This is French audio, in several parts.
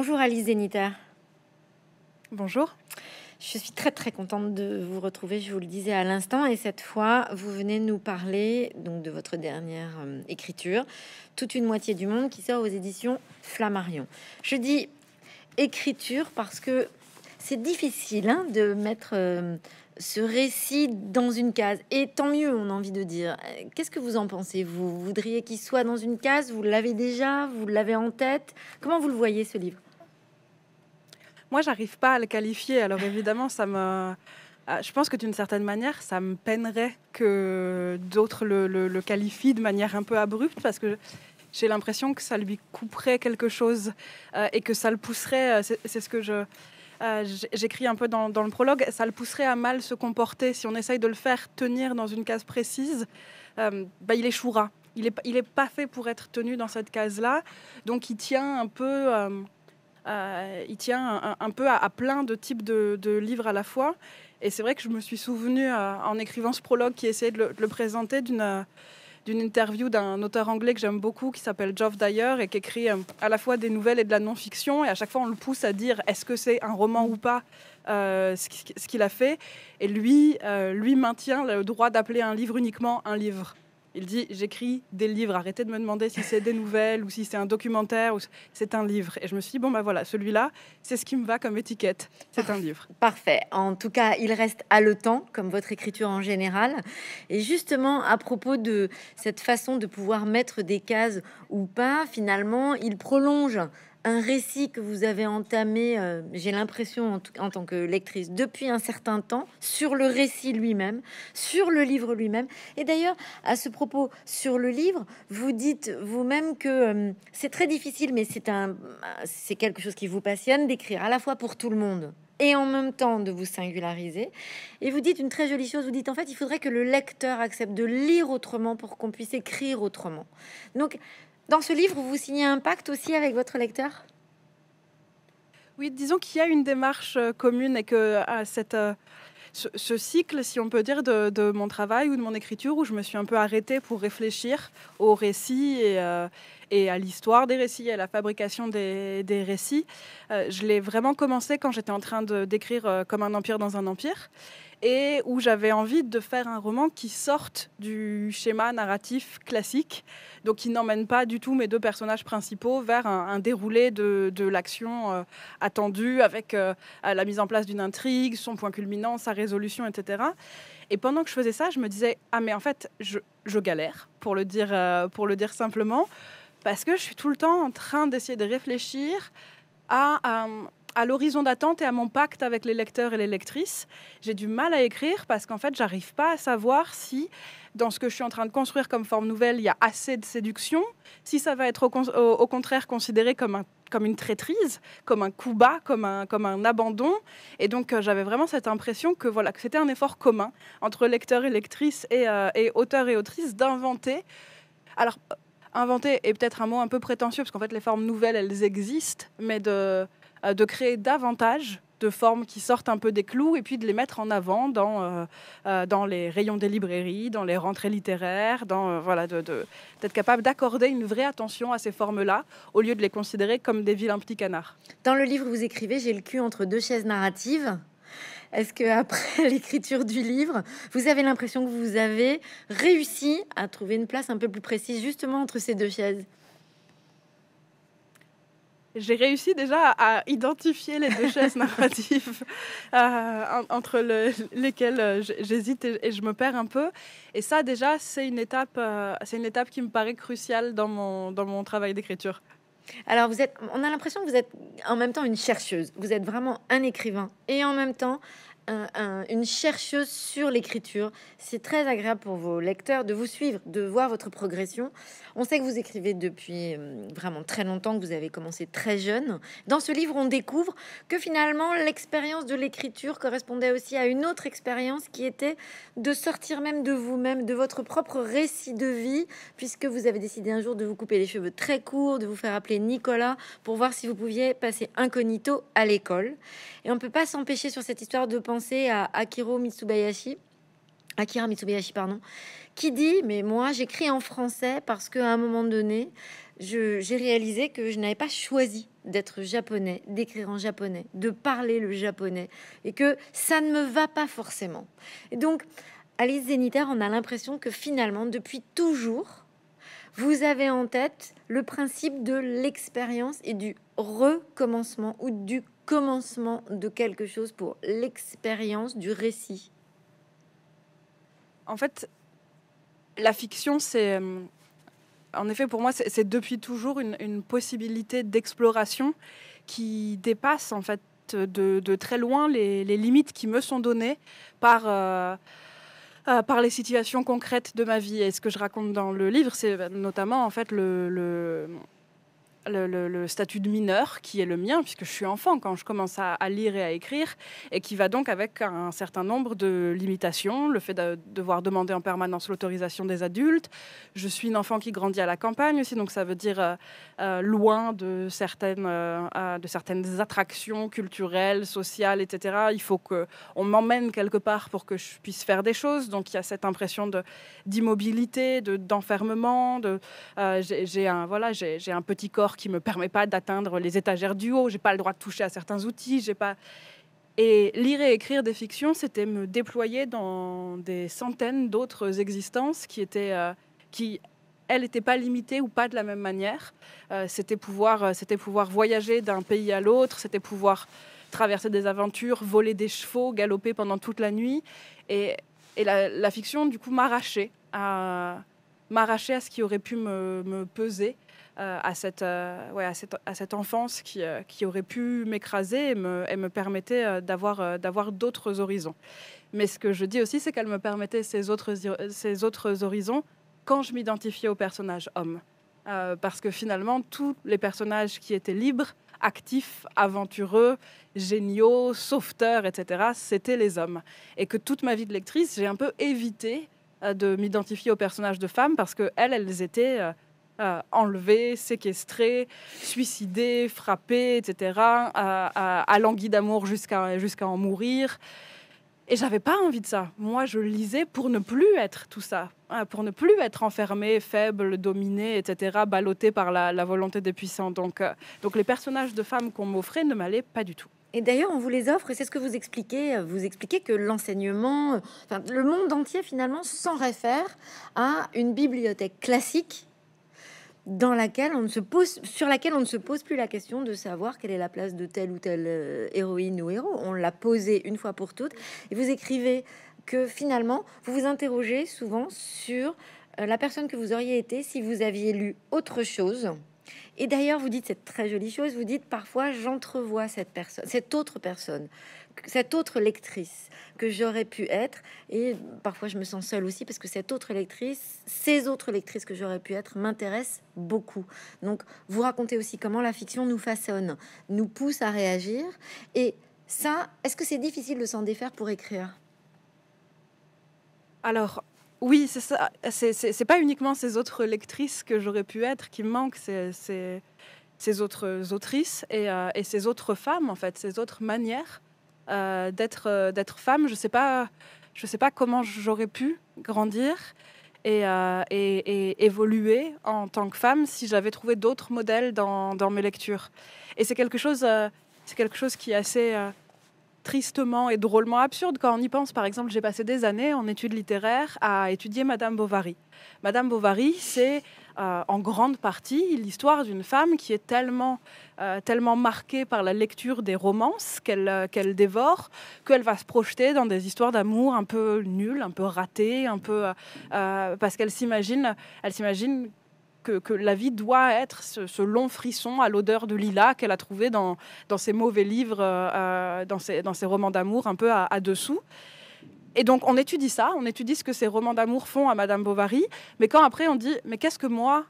Bonjour Alice Zenita. Bonjour. Je suis très très contente de vous retrouver, je vous le disais à l'instant, et cette fois, vous venez nous parler donc de votre dernière euh, écriture, Toute une moitié du monde, qui sort aux éditions Flammarion. Je dis écriture parce que c'est difficile hein, de mettre euh, ce récit dans une case, et tant mieux, on a envie de dire. Qu'est-ce que vous en pensez Vous voudriez qu'il soit dans une case Vous l'avez déjà Vous l'avez en tête Comment vous le voyez ce livre moi, j'arrive pas à le qualifier. Alors évidemment, ça me ah, je pense que d'une certaine manière, ça me peinerait que d'autres le, qualifient de manière un peu abrupte parce que j'ai l'impression que ça lui couperait quelque chose euh, et que ça le pousserait. Euh, c'est ce que je. Euh, j'écris un peu dans, le prologue, ça le pousserait à mal se comporter. Si on essaye de le faire tenir dans une case précise, bah, il échouera. Il n'est il est pas fait pour être tenu dans cette case-là. Donc il tient un peu euh, il tient un, peu à, plein de types de, livres à la fois. Et c'est vrai que je me suis souvenue, euh, en écrivant ce prologue qui essayait de le, présenter, euh, d'une interview d'un auteur anglais que j'aime beaucoup, qui s'appelle Geoff Dyer, et qui écrit à la fois des nouvelles et de la non-fiction. Et à chaque fois, on le pousse à dire est-ce que c'est un roman ou pas ce qu'il a fait. Et lui, lui maintient le droit d'appeler un livre uniquement un livre. Il dit J'écris des livres, arrêtez de me demander si c'est des nouvelles ou si c'est un documentaire, ou c'est un livre. Et je me suis dit Bon, ben voilà, celui-là, c'est ce qui me va comme étiquette, c'est un livre. Parfait. En tout cas, il reste à le temps, comme votre écriture en général. Et justement, à propos de cette façon de pouvoir mettre des cases ou pas, finalement, il prolonge un récit que vous avez entamé, euh, j'ai l'impression en, tant que lectrice, depuis un certain temps, sur le récit lui-même, sur le livre lui-même. Et d'ailleurs, à ce propos, sur le livre, vous dites vous-même que euh, c'est très difficile, mais c'est, un, c'est quelque chose qui vous passionne d'écrire à la fois pour tout le monde et en même temps de vous singulariser. Et vous dites une très jolie chose, vous dites en fait, il faudrait que le lecteur accepte de lire autrement pour qu'on puisse écrire autrement. Donc, dans ce livre, vous signez un pacte aussi avec votre lecteur Oui, disons qu'il y a une démarche euh, commune et que cette... Euh, ce, cycle, si on peut dire, de, mon travail ou de mon écriture, où je me suis un peu arrêtée pour réfléchir au récit et, euh, et à l'histoire des récits, et à la fabrication des, récits. Euh, je l'ai vraiment commencé quand j'étais en train de d'écrire euh, comme un empire dans un empire et où j'avais envie de faire un roman qui sorte du schéma narratif classique, donc qui n'emmène pas du tout mes deux personnages principaux vers un, déroulé de, l'action euh, attendue avec la mise en place d'une intrigue, son point culminant, sa résolution, etc. Et pendant que je faisais ça, je me disais, ah mais en fait, je, galère, pour le dire, pour le dire simplement parce que je suis tout le temps en train d'essayer de réfléchir à, euh, à, l'horizon d'attente et à mon pacte avec les lecteurs et les lectrices. J'ai du mal à écrire parce qu'en fait, j'arrive pas à savoir si dans ce que je suis en train de construire comme forme nouvelle, il y a assez de séduction, si ça va être au, contraire considéré comme, un, comme une traîtrise, comme un coup bas, comme un, comme un abandon. Et donc euh, j'avais vraiment cette impression que voilà que c'était un effort commun entre lecteurs et lectrices et, auteur et auteurs et autrices d'inventer. Alors inventer, est peut-être un mot un peu prétentieux, parce qu'en fait les formes nouvelles, elles existent, mais de, euh, de créer davantage de formes qui sortent un peu des clous et puis de les mettre en avant dans, euh, euh, dans les rayons des librairies, dans les rentrées littéraires, dans voilà d'être de, d'être capable d'accorder une vraie attention à ces formes-là au lieu de les considérer comme des vilains petits canards. Dans le livre, vous écrivez J'ai le cul entre deux chaises narratives. Est-ce que après l'écriture du livre, vous avez l'impression que vous avez réussi à trouver une place un peu plus précise justement entre ces deux chaises j'ai réussi déjà à identifier les deux chaises narratives euh, entre lesquelles euh, j'hésite et, je me perds un peu. Et ça, déjà, c'est une étape, euh, une étape qui me paraît cruciale dans mon, dans mon travail d'écriture. Alors, vous êtes, on a l'impression que vous êtes en même temps une chercheuse. Vous êtes vraiment un écrivain et en même temps une chercheuse sur l'écriture. C'est très agréable pour vos lecteurs de vous suivre, de voir votre progression. On sait que vous écrivez depuis euh, vraiment très longtemps, que vous avez commencé très jeune. Dans ce livre, on découvre que finalement, l'expérience de l'écriture correspondait aussi à une autre expérience qui était de sortir même de vous-même, de votre propre récit de vie, puisque vous avez décidé un jour de vous couper les cheveux très courts, de vous faire appeler Nicolas pour voir si vous pouviez passer incognito à l'école. Et on peut pas s'empêcher sur cette histoire de penser à Akiro Mitsubayashi, Akira Mitsubayashi, pardon, qui dit Mais moi, j'écris en français parce qu'à un moment donné, j'ai réalisé que je n'avais pas choisi d'être japonais, d'écrire en japonais, de parler le japonais, et que ça ne me va pas forcément. Et donc, Alice l'isénitaire on a l'impression que finalement, depuis toujours, vous avez en tête le principe de l'expérience et du recommencement ou du commencement de quelque chose pour l'expérience du récit En fait, la fiction, c'est... Euh, en effet, pour moi, c'est depuis toujours une, possibilité d'exploration qui dépasse en fait de, très loin les, limites qui me sont données par... Euh, euh, par les situations concrètes de ma vie. Et ce que je raconte dans le livre, c'est bah, notamment en fait le le, statut de mineur qui est le mien puisque je suis enfant quand je commence à, lire et à écrire et qui va donc avec un certain nombre de limitations, le fait de devoir demander en permanence l'autorisation des adultes. Je suis une enfant qui grandit à la campagne aussi, donc ça veut dire euh, euh, loin de certaines, euh, de certaines attractions culturelles, sociales, etc. Il faut qu'on m'emmène quelque part pour que je puisse faire des choses. Donc il y a cette impression d'immobilité, de, d'enfermement. De, j'ai un voilà, j'ai un petit corps qui me permet pas d'atteindre les étagères du haut. J'ai pas le droit de toucher à certains outils. J'ai pas. Et lire et écrire des fictions, c'était me déployer dans des centaines d'autres existences qui étaient, euh, qui elles n'étaient pas limitées ou pas de la même manière. Euh, c'était pouvoir, euh, c'était pouvoir voyager d'un pays à l'autre. C'était pouvoir traverser des aventures, voler des chevaux, galoper pendant toute la nuit. Et, et la, fiction, du coup, m'arrachait à, m'arracher à ce qui aurait pu me, me peser euh, euh, à, cette, à, cette, enfance qui, euh, qui aurait pu m'écraser et me, et me permettait d'avoir d'avoir d'autres horizons. Mais ce que je dis aussi, c'est qu'elle me permettait ces autres, ces autres horizons quand je m'identifiais au personnage homme. parce que finalement, tous les personnages qui étaient libres, actifs, aventureux, géniaux, sauveteurs, etc., c'étaient les hommes. Et que toute ma vie de lectrice, j'ai un peu évité de m'identifier aux personnages de femmes parce qu'elles, elles étaient... Euh, enlevé, séquestré suicidé, frappé, etc., à, à, d'amour jusqu'à jusqu'à en mourir. Et j'avais pas envie de ça. Moi, je lisais pour ne plus être tout ça, euh, pour ne plus être enfermé, faible, dominé, etc., ballotté par la, volonté des puissants. Donc, euh, donc les personnages de femmes qu'on m'offrait ne m'allaient pas du tout. Et d'ailleurs, on vous les offre, et c'est ce que vous expliquez. Vous expliquez que l'enseignement, le monde entier finalement, s'en réfère à une bibliothèque classique dans laquelle on ne se pose, sur laquelle on ne se pose plus la question de savoir quelle est la place de telle ou telle euh, héroïne ou héros. On l'a posée une fois pour toutes. Et vous écrivez que finalement, vous vous interrogez souvent sur euh, la personne que vous auriez été si vous aviez lu autre chose. Et d'ailleurs, vous dites cette très jolie chose, vous dites parfois j'entrevois cette personne, cette autre personne cette autre lectrice que j'aurais pu être, et parfois je me sens seule aussi parce que cette autre lectrice, ces autres lectrices que j'aurais pu être m'intéressent beaucoup. Donc vous racontez aussi comment la fiction nous façonne, nous pousse à réagir, et ça, est-ce que c'est difficile de s'en défaire pour écrire Alors, oui, c'est ça. C'est pas uniquement ces autres lectrices que j'aurais pu être qui me manquent, c'est ces autres autrices et, euh, et ces autres femmes, en fait, ces autres manières euh, d'être euh, d'être femme. Je sais pas, je sais pas comment j'aurais pu grandir et, euh, et, et, évoluer en tant que femme si j'avais trouvé d'autres modèles dans, dans, mes lectures. Et c'est quelque chose, c'est quelque chose qui est assez tristement et drôlement absurde quand on y pense. Par exemple, j'ai passé des années en études littéraires à étudier Madame Bovary. Madame Bovary, c'est euh, en grande partie l'histoire d'une femme qui est tellement, euh, marquée par la lecture des romances euh, qu'elle dévore, qu'elle va se projeter dans des histoires d'amour un peu nulles, un peu ratées, un peu parce qu'elle s'imagine, elle s'imagine que, la vie doit être ce, long frisson à l'odeur de lilas qu'elle a trouvé dans, ses mauvais livres, dans, ses, romans d'amour un peu à dessous. Et donc on étudie ça, on étudie ce que ces romans d'amour font à Madame Bovary, mais quand après on dit, mais qu'est-ce que moi,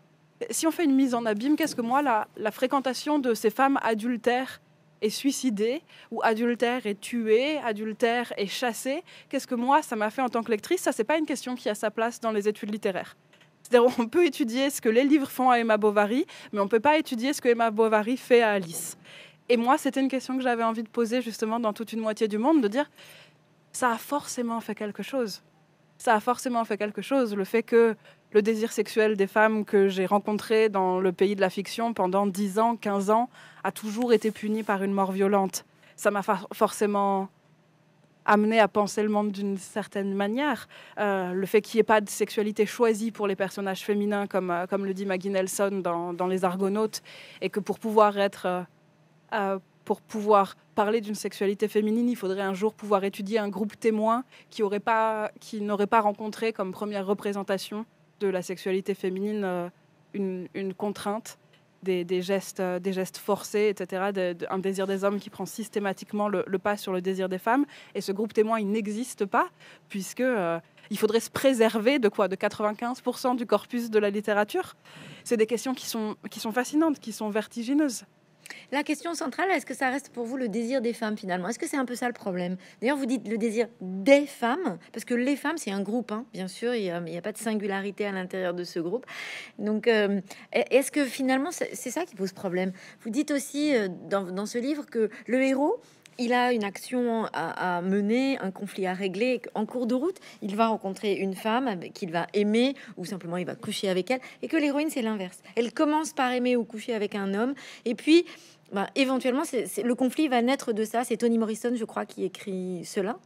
si on fait une mise en abîme, qu'est-ce que moi, la, la fréquentation de ces femmes adultères et suicidées, ou adultères et tuées, adultères et chassées, qu'est-ce que moi, ça m'a fait en tant que lectrice Ça, c'est pas une question qui a sa place dans les études littéraires. C'est-à-dire, on peut étudier ce que les livres font à Emma Bovary, mais on peut pas étudier ce que Emma Bovary fait à Alice. Et moi, c'était une question que j'avais envie de poser justement dans toute une moitié du monde, de dire ça a forcément fait quelque chose. Ça a forcément fait quelque chose, le fait que le désir sexuel des femmes que j'ai rencontrées dans le pays de la fiction pendant 10 ans, 15 ans, a toujours été puni par une mort violente. Ça m'a forcément amené à penser le monde d'une certaine manière. Euh, le fait qu'il n'y ait pas de sexualité choisie pour les personnages féminins, comme, euh, comme le dit Maggie Nelson dans, dans, Les Argonautes, et que pour pouvoir être... Euh, pour pouvoir parler d'une sexualité féminine, il faudrait un jour pouvoir étudier un groupe témoin qui n'aurait pas, rencontré comme première représentation de la sexualité féminine euh, une, contrainte, des, gestes, euh, des gestes forcés, etc., un désir des hommes qui prend systématiquement le, pas sur le désir des femmes. Et ce groupe témoin, il n'existe pas, puisque... Euh, il faudrait se préserver de quoi De 95% du corpus de la littérature C'est des questions qui sont fascinantes, qui sont vertigineuses. La question centrale, est-ce que ça reste pour vous le désir des femmes finalement Est-ce que c'est un peu ça le problème D'ailleurs, vous dites le désir des femmes, parce que les femmes, c'est un groupe, hein, bien sûr, il n'y a, pas de singularité à l'intérieur de ce groupe. Donc, euh, est-ce que finalement, c'est ça qui pose problème Vous dites aussi euh, dans ce livre que le héros, il a une action à, mener, un conflit à régler. En cours de route, il va rencontrer une femme qu'il va aimer ou simplement il va coucher avec elle. Et que l'héroïne, c'est l'inverse. Elle commence par aimer ou coucher avec un homme. Et puis, bah, éventuellement, le conflit va naître de ça. C'est Tony Morrison, je crois, qui écrit cela.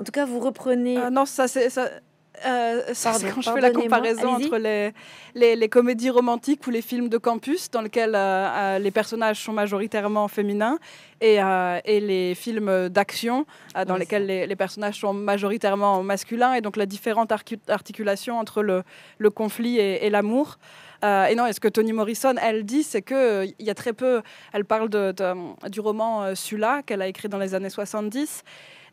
En tout cas, vous reprenez. Ah non, ça c'est ça. Euh, euh, c'est quand je fais la comparaison entre les, les, comédies romantiques ou les films de campus dans lesquels euh, les personnages sont majoritairement féminins et, les films d'action dans lesquels les, personnages sont majoritairement masculins et donc la différente articulation entre le, le conflit et, l'amour. et non, et ce que Toni Morrison, elle dit, c'est que il y a très peu. Elle parle de, du roman Sula qu'elle a écrit dans les années 70.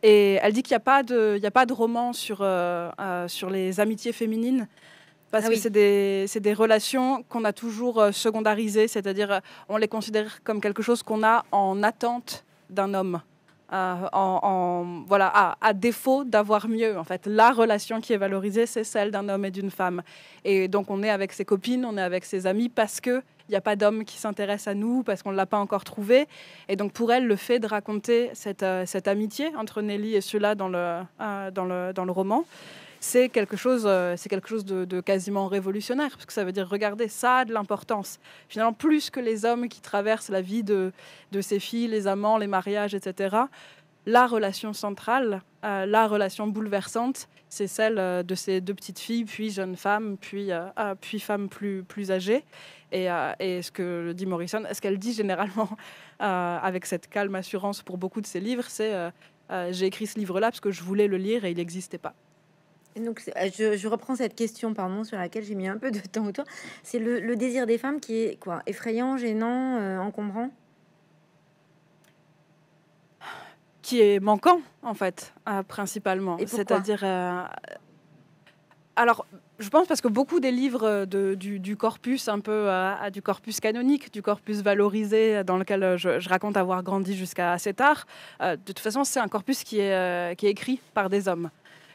Et elle dit qu'il n'y a, pas de, il a pas de roman sur, euh, euh, sur les amitiés féminines parce ah que c'est des, des, relations qu'on a toujours euh, secondarisées, c'est-à-dire on les considère comme quelque chose qu'on a en attente d'un homme. en, en, voilà, à, à défaut d'avoir mieux, en fait, la relation qui est valorisée, c'est celle d'un homme et d'une femme. Et donc, on est avec ses copines, on est avec ses amis parce que il n'y a pas d'homme qui s'intéresse à nous parce qu'on ne l'a pas encore trouvé. Et donc pour elle, le fait de raconter cette, euh, amitié entre Nelly et ceux dans le, dans le, roman, c'est quelque chose, euh, c'est quelque chose de, quasiment révolutionnaire, parce que ça veut dire, regardez, ça a de l'importance. Finalement, plus que les hommes qui traversent la vie de, de filles, les amants, les mariages, etc., la relation centrale, euh, la relation bouleversante, c'est celle euh, de ces deux petites filles, puis jeunes femme, puis, euh, ah, puis femmes plus, plus âgées. Et, ce que dit Morrison, ce qu'elle dit généralement avec cette calme assurance pour beaucoup de ses livres, c'est j'ai écrit ce livre-là parce que je voulais le lire et il n'existait pas. Donc, je, reprends cette question, pardon, sur laquelle j'ai mis un peu de temps autour. C'est le, le, désir des femmes qui est quoi Effrayant, gênant, encombrant qui est manquant, en fait, euh, principalement. C'est-à-dire. Euh, alors, je pense parce que beaucoup des livres euh, du, corpus, un peu à, du corpus canonique, du corpus valorisé dans lequel je, raconte avoir grandi jusqu'à assez tard, de toute façon, c'est un corpus qui est, qui est écrit par des hommes.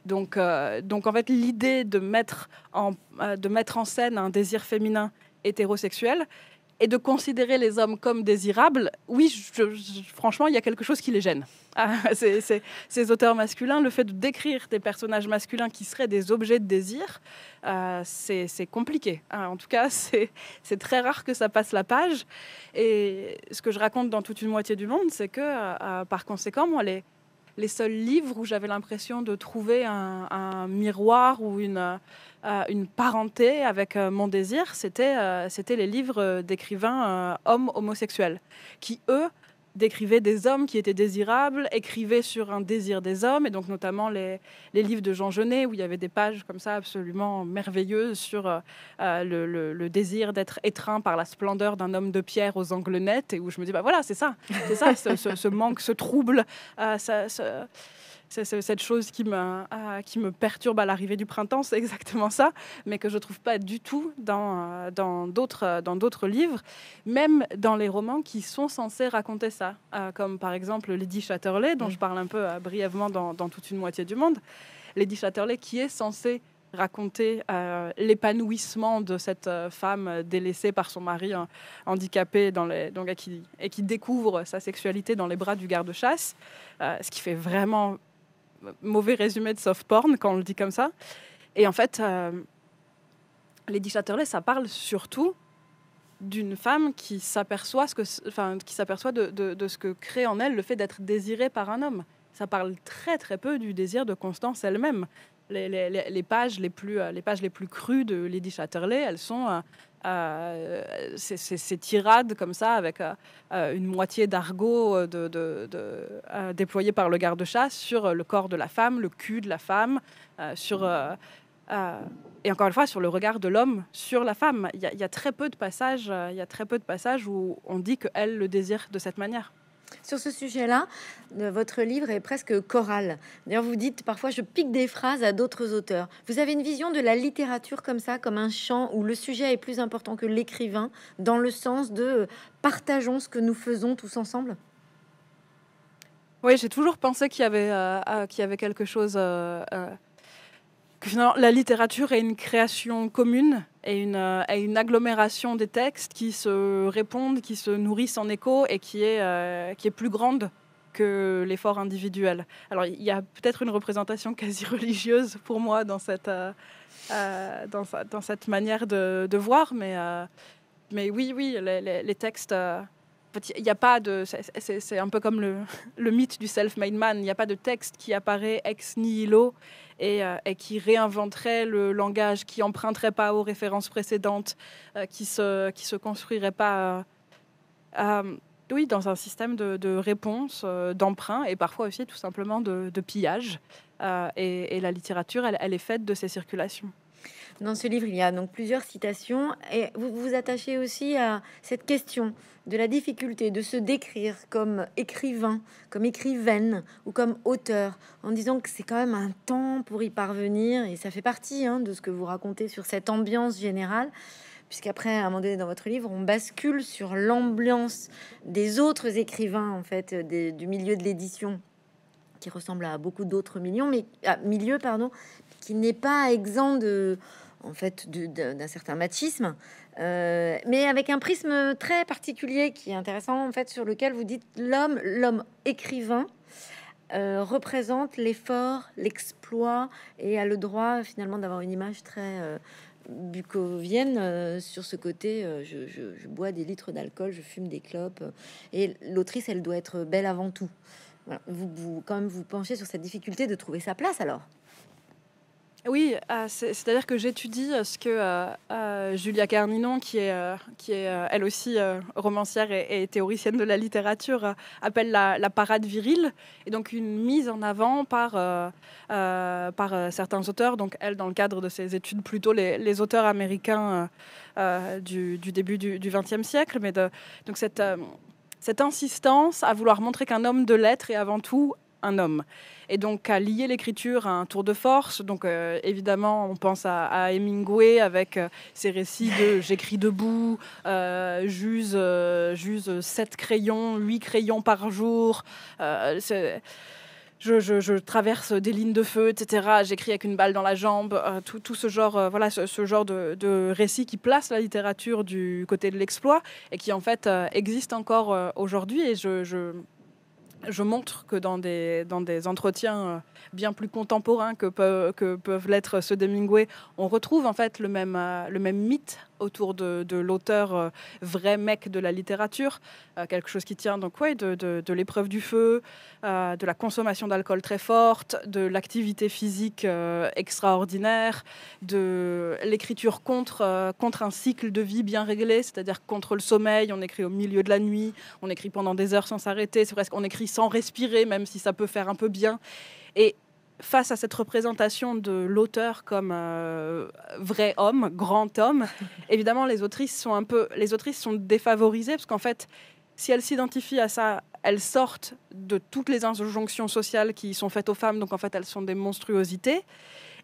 Donc, donc en fait, l'idée de mettre en, de mettre en scène un désir féminin hétérosexuel, et de considérer les hommes comme désirables, oui, franchement, il y a quelque chose qui les gêne. Ah, ces, auteurs masculins, le fait de décrire des personnages masculins qui seraient des objets de désir, euh, c'est compliqué. Hein. en tout cas, c'est très rare que ça passe la page. Et ce que je raconte dans toute une moitié du monde, c'est que, euh, par conséquent, moi, les, les seuls livres où j'avais l'impression de trouver un, miroir ou une, euh, une parenté avec euh, mon désir, c'était euh, les livres d'écrivains hommes homosexuels, qui, eux, décrivait des hommes qui étaient désirables, écrivait sur un désir des hommes, et donc notamment les, les livres de Jean Genet, où il y avait des pages comme ça absolument merveilleuses sur euh, euh, le, le, désir d'être étreint par la splendeur d'un homme de pierre aux angles nets, et où je me dis, bah voilà, c'est ça, c'est ça, ce, manque, ce trouble, euh, ça, c'est cette chose qui me, ah, qui me perturbe à l'arrivée du printemps, c'est exactement ça, mais que je ne trouve pas du tout dans, euh, dans, d'autres, euh, dans d'autres livres, même dans les romans qui sont censés raconter ça, euh, comme par exemple Lady Chatterley, dont je parle un peu brièvement dans, dans, toute une moitié du monde. Lady Chatterley qui est censée raconter l'épanouissement de cette femme délaissée par son mari hein, handicapé dans les, donc, et, qui, et, qui, découvre sa sexualité dans les bras du garde-chasse, ce qui fait vraiment mauvais résumé de soft porn quand on le dit comme ça. Et en fait, euh, Lady les ça parle surtout d'une femme qui s'aperçoit ce que, enfin, qui s'aperçoit de, de, de, ce que crée en elle le fait d'être désirée par un homme. Ça parle très très peu du désir de Constance elle-même. Les, les, les, pages les plus euh, les pages les plus crues de Lady Chatterley, elles sont euh, euh, ces, tirades comme ça, avec euh, une moitié d'argot euh, de, déployé par le garde-chasse sur le corps de la femme, le cul de la femme, sur... Mmh. et encore une fois, sur le regard de l'homme sur la femme, il y, a très peu de passages, il y a très peu de passages où on dit qu'elle le désire de cette manière. Sur ce sujet-là, euh, votre livre est presque choral. D'ailleurs, vous dites parfois je pique des phrases à d'autres auteurs. Vous avez une vision de la littérature comme ça, comme un champ où le sujet est plus important que l'écrivain, dans le sens de euh, partageons ce que nous faisons tous ensemble Oui, j'ai toujours pensé qu'il y, avait, euh, quelque chose. que la littérature est une création commune et une, euh, une agglomération des textes qui se répondent, qui se nourrissent en écho et qui est, euh, qui est plus grande que l'effort individuel. Alors il y a peut-être une représentation quasi religieuse pour moi dans cette, euh, dans, cette manière de, de voir, mais, mais oui, oui, les, les, textes... il n'y a pas de. C'est un peu comme le, le mythe du self-made man. Il n'y a pas de texte qui apparaît ex nihilo euh, et, qui réinventerait le langage, qui emprunterait pas aux références précédentes, euh, qui se, se construirait pas euh, oui, dans un système de, de réponse, d'emprunt et parfois aussi tout simplement de, pillage. Et, la littérature, elle est faite de ces circulations. Dans ce livre, il y a donc plusieurs citations et vous vous attachez aussi à cette question de la difficulté de se décrire comme écrivain, comme écrivaine ou comme auteur, en disant que c'est quand même un temps pour y parvenir et ça fait partie hein, de ce que vous racontez sur cette ambiance générale puisqu'après, à un moment donné dans votre livre, on bascule sur l'ambiance des autres écrivains, en fait, du milieu de l'édition, qui ressemble à beaucoup d'autres millions, mais à, milieu, pardon, qui n'est pas exempt de, en fait d'un certain machisme, euh, mais avec un prisme très particulier qui est intéressant en fait sur lequel vous dites l'homme, l'homme écrivain euh, représente l'effort, l'exploit et a le droit finalement d'avoir une image très euh, bucovienne sur ce côté. Je, bois des litres d'alcool, je fume des clopes et l'autrice elle doit être belle avant tout. vous quand même vous penchez sur cette difficulté de trouver sa place alors. Oui, euh, c'est-à-dire que j'étudie euh, ce que euh, Julia Carninon, qui est, qui est elle aussi romancière et, théoricienne de la littérature, appelle la, parade virile, et donc une mise en avant par, par certains auteurs, donc elle dans le cadre de ses études plutôt les, auteurs américains du, début du XXe siècle, mais de, donc cette cette insistance à vouloir montrer qu'un homme de lettres est avant tout un homme. Et donc à lier l'écriture à un tour de force. Donc euh, évidemment, on pense à, Hemingway avec euh, ses récits de j'écris debout, euh, j'use, j'use sept crayons, Huit crayons par jour. Je, je, je, traverse des lignes de feu, etc. J'écris avec une balle dans la jambe, tout, tout, ce genre, voilà, ce, genre de, de, récit qui place la littérature du côté de l'exploit et qui en fait existe encore aujourd'hui. Et je, je je montre que dans des, dans des entretiens euh, bien plus contemporains que, que peuvent l'être ceux d'Hemingway, on retrouve en fait le même, euh, le même mythe autour de, l'auteur euh, vrai mec de la littérature, euh, quelque chose qui tient donc ouais, de, l'épreuve du feu, euh, de la consommation d'alcool très forte, de l'activité physique extraordinaire, de l'écriture contre, contre un cycle de vie bien réglé, c'est-à-dire contre le sommeil, on écrit au milieu de la nuit, on écrit pendant des heures sans s'arrêter, c'est presque on écrit sans respirer, même si ça peut faire un peu bien. Et face à cette représentation de l'auteur comme euh, vrai homme, grand homme, évidemment les autrices sont un peu les autrices sont défavorisées parce qu'en fait, si elles s'identifient à ça, elles sortent de toutes les injonctions sociales qui sont faites aux femmes, donc en fait elles sont des monstruosités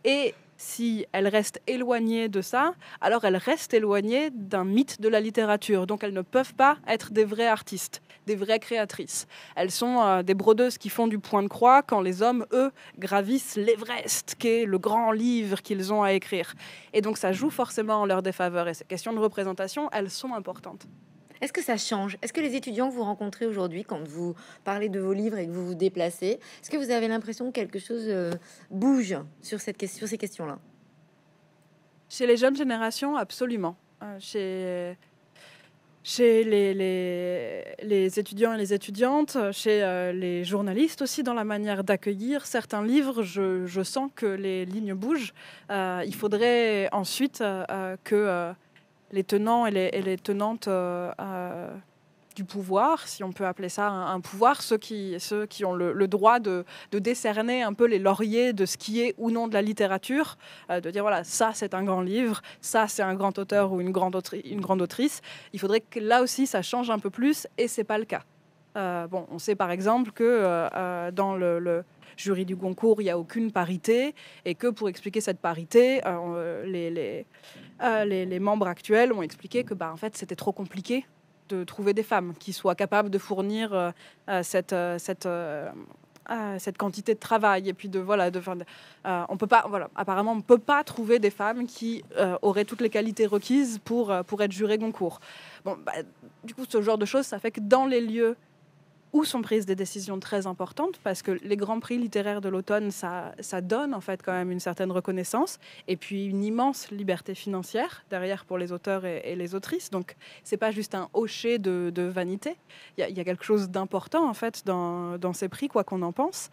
et si elles restent éloignées de ça, alors elles restent éloignées d'un mythe de la littérature. Donc elles ne peuvent pas être des vraies artistes, des vraies créatrices. Elles sont euh, des brodeuses qui font du point de croix quand les hommes, eux, gravissent l'Everest, qui est le grand livre qu'ils ont à écrire. Et donc ça joue forcément en leur défaveur. Et ces questions de représentation, elles sont importantes. Est-ce que ça change Est-ce que les étudiants que vous rencontrez aujourd'hui, quand vous parlez de vos livres et que vous vous déplacez, est-ce que vous avez l'impression que quelque chose euh, bouge sur, cette, sur ces questions-là Chez les jeunes générations, absolument. Euh, chez, chez les, les, étudiants et les étudiantes, chez euh, les journalistes aussi, dans la manière d'accueillir certains livres, je, sens que les lignes bougent. il faudrait ensuite que les tenants et les, tenantes euh, euh, du pouvoir, si on peut appeler ça un, pouvoir, ceux qui, ceux qui ont le, droit de, décerner un peu les lauriers de ce qui est ou non de la littérature, euh, de dire voilà, ça c'est un grand livre, ça c'est un grand auteur ou une grande, autrice. Il faudrait que là aussi ça change un peu plus et ce n'est pas le cas. bon, on sait par exemple que dans le, jury du concours, il n'y a aucune parité, et que pour expliquer cette parité, euh, euh, les, les, membres actuels ont expliqué que bah, en fait, c'était trop compliqué de trouver des femmes qui soient capables de fournir euh, cette, cette, cette quantité de travail et puis de voilà de, on peut pas voilà apparemment on peut pas trouver des femmes qui auraient toutes les qualités requises pour pour être juré Goncourt bon bah, du coup ce genre de choses ça fait que dans les lieux où sont prises des décisions très importantes parce que les grands prix littéraires de l'automne, ça, donne en fait quand même une certaine reconnaissance et puis une immense liberté financière derrière pour les auteurs et, les autrices. Donc c'est pas juste un hocher de, vanité. Il y, a quelque chose d'important en fait dans ces prix, quoi qu'on en pense.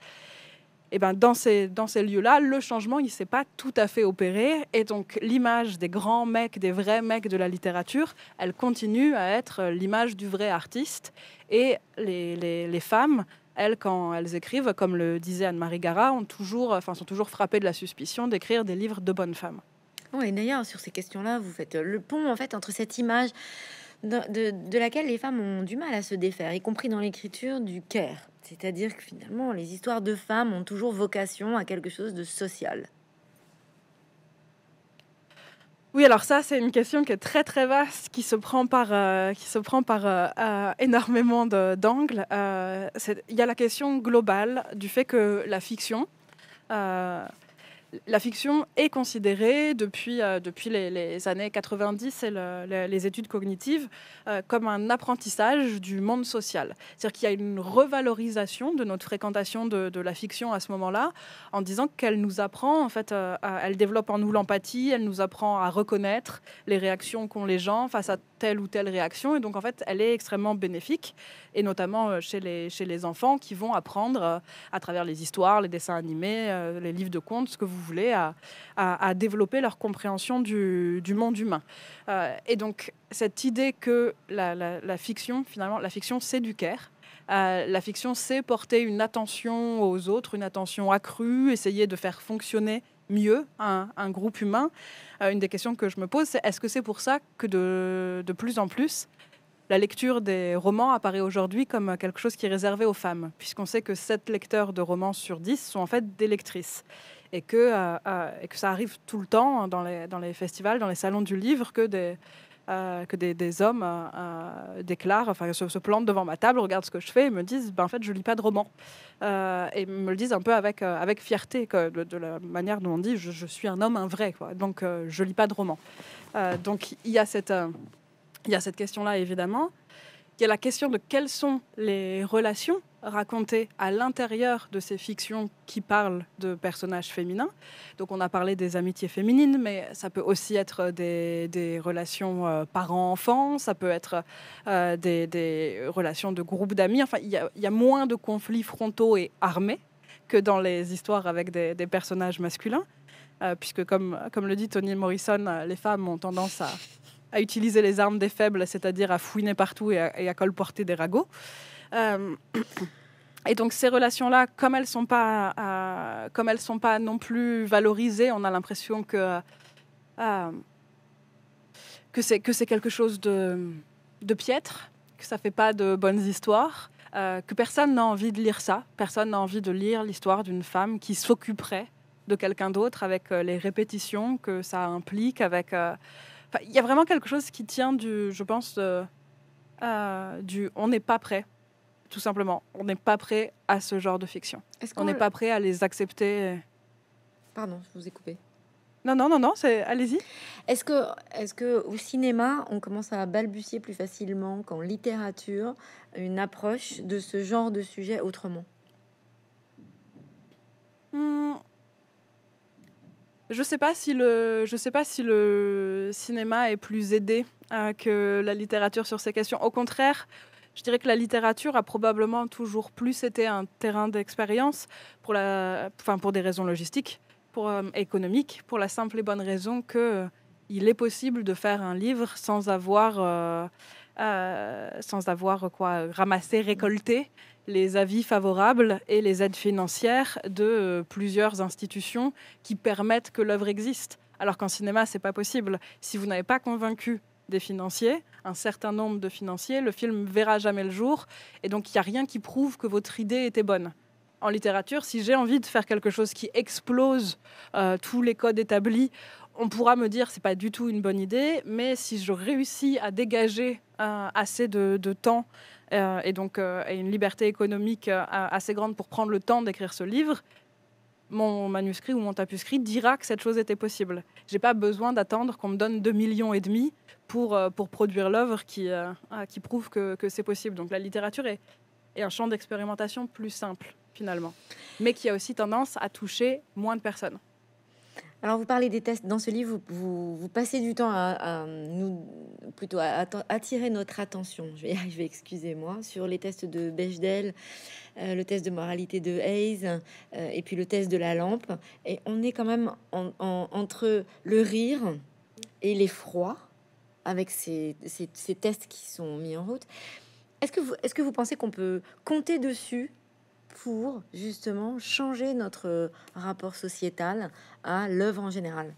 Eh ben, dans ces, dans ces lieux-là, le changement, il ne s'est pas tout à fait opéré. Et donc, l'image des grands mecs, des vrais mecs de la littérature, elle continue à être l'image du vrai artiste. Et les, femmes, elles, quand elles écrivent, comme le disait Anne-Marie Gara, ont toujours, enfin, sont toujours frappées de la suspicion d'écrire des livres de bonnes femmes. Oh, et d'ailleurs, sur ces questions-là, vous faites le pont, en fait, entre cette image de, de laquelle les femmes ont du mal à se défaire, y compris dans l'écriture du Caire c'est-à-dire que finalement, les histoires de femmes ont toujours vocation à quelque chose de social. Oui, alors ça, c'est une question qui est très très vaste, qui se prend par, euh, qui se prend par euh, euh, énormément d'angles. Il y a la question globale du fait que la fiction, la fiction est considérée depuis, euh, depuis les, années 90 et les, études cognitives euh, comme un apprentissage du monde social. C'est-à-dire qu'il y a une revalorisation de notre fréquentation de, la fiction à ce moment-là en disant qu'elle nous apprend, en fait, euh, elle développe en nous l'empathie, elle nous apprend à reconnaître les réactions qu'ont les gens face à telle ou telle réaction. Et donc, en fait, elle est extrêmement bénéfique, et notamment chez les, chez les enfants qui vont apprendre à travers les histoires, les dessins animés, les livres de contes, ce que vous vous voulez, à, développer leur compréhension du, monde humain. Euh, et donc, cette idée que la, fiction, finalement, la fiction, c'est du care. Euh, la fiction, c'est porter une attention aux autres, une attention accrue, essayer de faire fonctionner mieux un, groupe humain. Euh, une des questions que je me pose, c'est est-ce que c'est pour ça que de, de plus en plus, la lecture des romans apparaît aujourd'hui comme quelque chose qui est réservé aux femmes, puisqu'on sait que 7 lecteurs de romans sur 10 sont en fait des lectrices et que, euh, euh, que ça arrive tout le temps dans les, dans les festivals, dans les salons du livre, que des, euh, que des, hommes déclarent, enfin se, plantent devant ma table, regardent ce que je fais et me disent, ben, en fait, je lis pas de roman. et me le disent un peu avec, avec fierté, de, la manière dont on dit, je, suis un homme, un vrai, quoi. donc je lis pas de roman. donc il cette, il y a cette question-là, évidemment. Il y a la question de quelles sont les relations raconter à l'intérieur de ces fictions qui parlent de personnages féminins. Donc on a parlé des amitiés féminines, mais ça peut aussi être des, relations euh, parents-enfants, ça peut être euh, des, relations de groupe d'amis. Enfin, il y, a moins de conflits frontaux et armés que dans les histoires avec des, personnages masculins, euh, puisque comme, le dit Toni Morrison, les femmes ont tendance à utiliser les armes des faibles, c'est-à-dire à fouiner partout et à colporter des ragots. Euh, et donc ces relations-là, comme elles sont pas, euh, comme elles sont pas non plus valorisées, on a l'impression que euh, que c'est que c'est quelque chose de, de piètre, que ça fait pas de bonnes histoires, que personne n'a envie de lire ça, personne n'a envie de lire l'histoire d'une femme qui s'occuperait de quelqu'un d'autre avec les répétitions que ça implique, avec il y a vraiment quelque chose qui tient du, je pense, du on n'est pas prêt tout simplement. On n'est pas prêt à ce genre de fiction. Est-ce qu'on n'est pas prêt à les accepter Pardon, je vous ai coupé. Non, non, non, non, c'est... allez-y. Est-ce que, est que au cinéma, on commence à balbutier plus facilement qu'en littérature une approche de ce genre de sujet autrement hmm. Je sais pas si le, je sais pas si le cinéma est plus aidé que la littérature sur ces questions. Au contraire, je dirais que la littérature a probablement toujours plus été un terrain d'expérience pour, des raisons logistiques, euh, économiques, pour la simple et bonne raison qu'il euh, est possible de faire un livre sans avoir, euh, sans avoir quoi ramassé, récolté les avis favorables et les aides financières de plusieurs institutions qui permettent que l'œuvre existe. Alors qu'en cinéma, c'est pas possible. Si vous n'avez pas convaincu des financiers, un certain nombre de financiers. Le film verra jamais le jour. Et donc, il n'y a rien qui prouve que votre idée était bonne. En littérature, si j'ai envie de faire quelque chose qui explose euh, tous les codes établis, on pourra me dire c'est pas du tout une bonne idée, mais si je réussis à dégager euh, assez de, temps euh, et donc une liberté économique assez grande pour prendre le temps d'écrire ce livre, mon manuscrit ou mon tapuscrit dira que cette chose était possible. J'ai pas besoin d'attendre qu'on me donne 2 millions et demi euh, pour, produire l'œuvre qui, euh, ah, qui prouve que, c'est possible. Donc la littérature est, un champ d'expérimentation plus simple finalement, mais qui a aussi tendance à toucher moins de personnes. Alors vous parlez des tests. Dans ce livre, vous, passez du temps à, nous, plutôt à, attirer notre attention. Je vais y excusez-moi, sur les tests de Bechdel, euh, le test de moralité de Hayes, et puis le test de la lampe. Et on est quand même entre le rire et l'effroi avec ces, tests qui sont mis en route. Est-ce que, vous, est que vous pensez qu'on peut compter dessus pour justement changer notre rapport sociétal à l'œuvre en général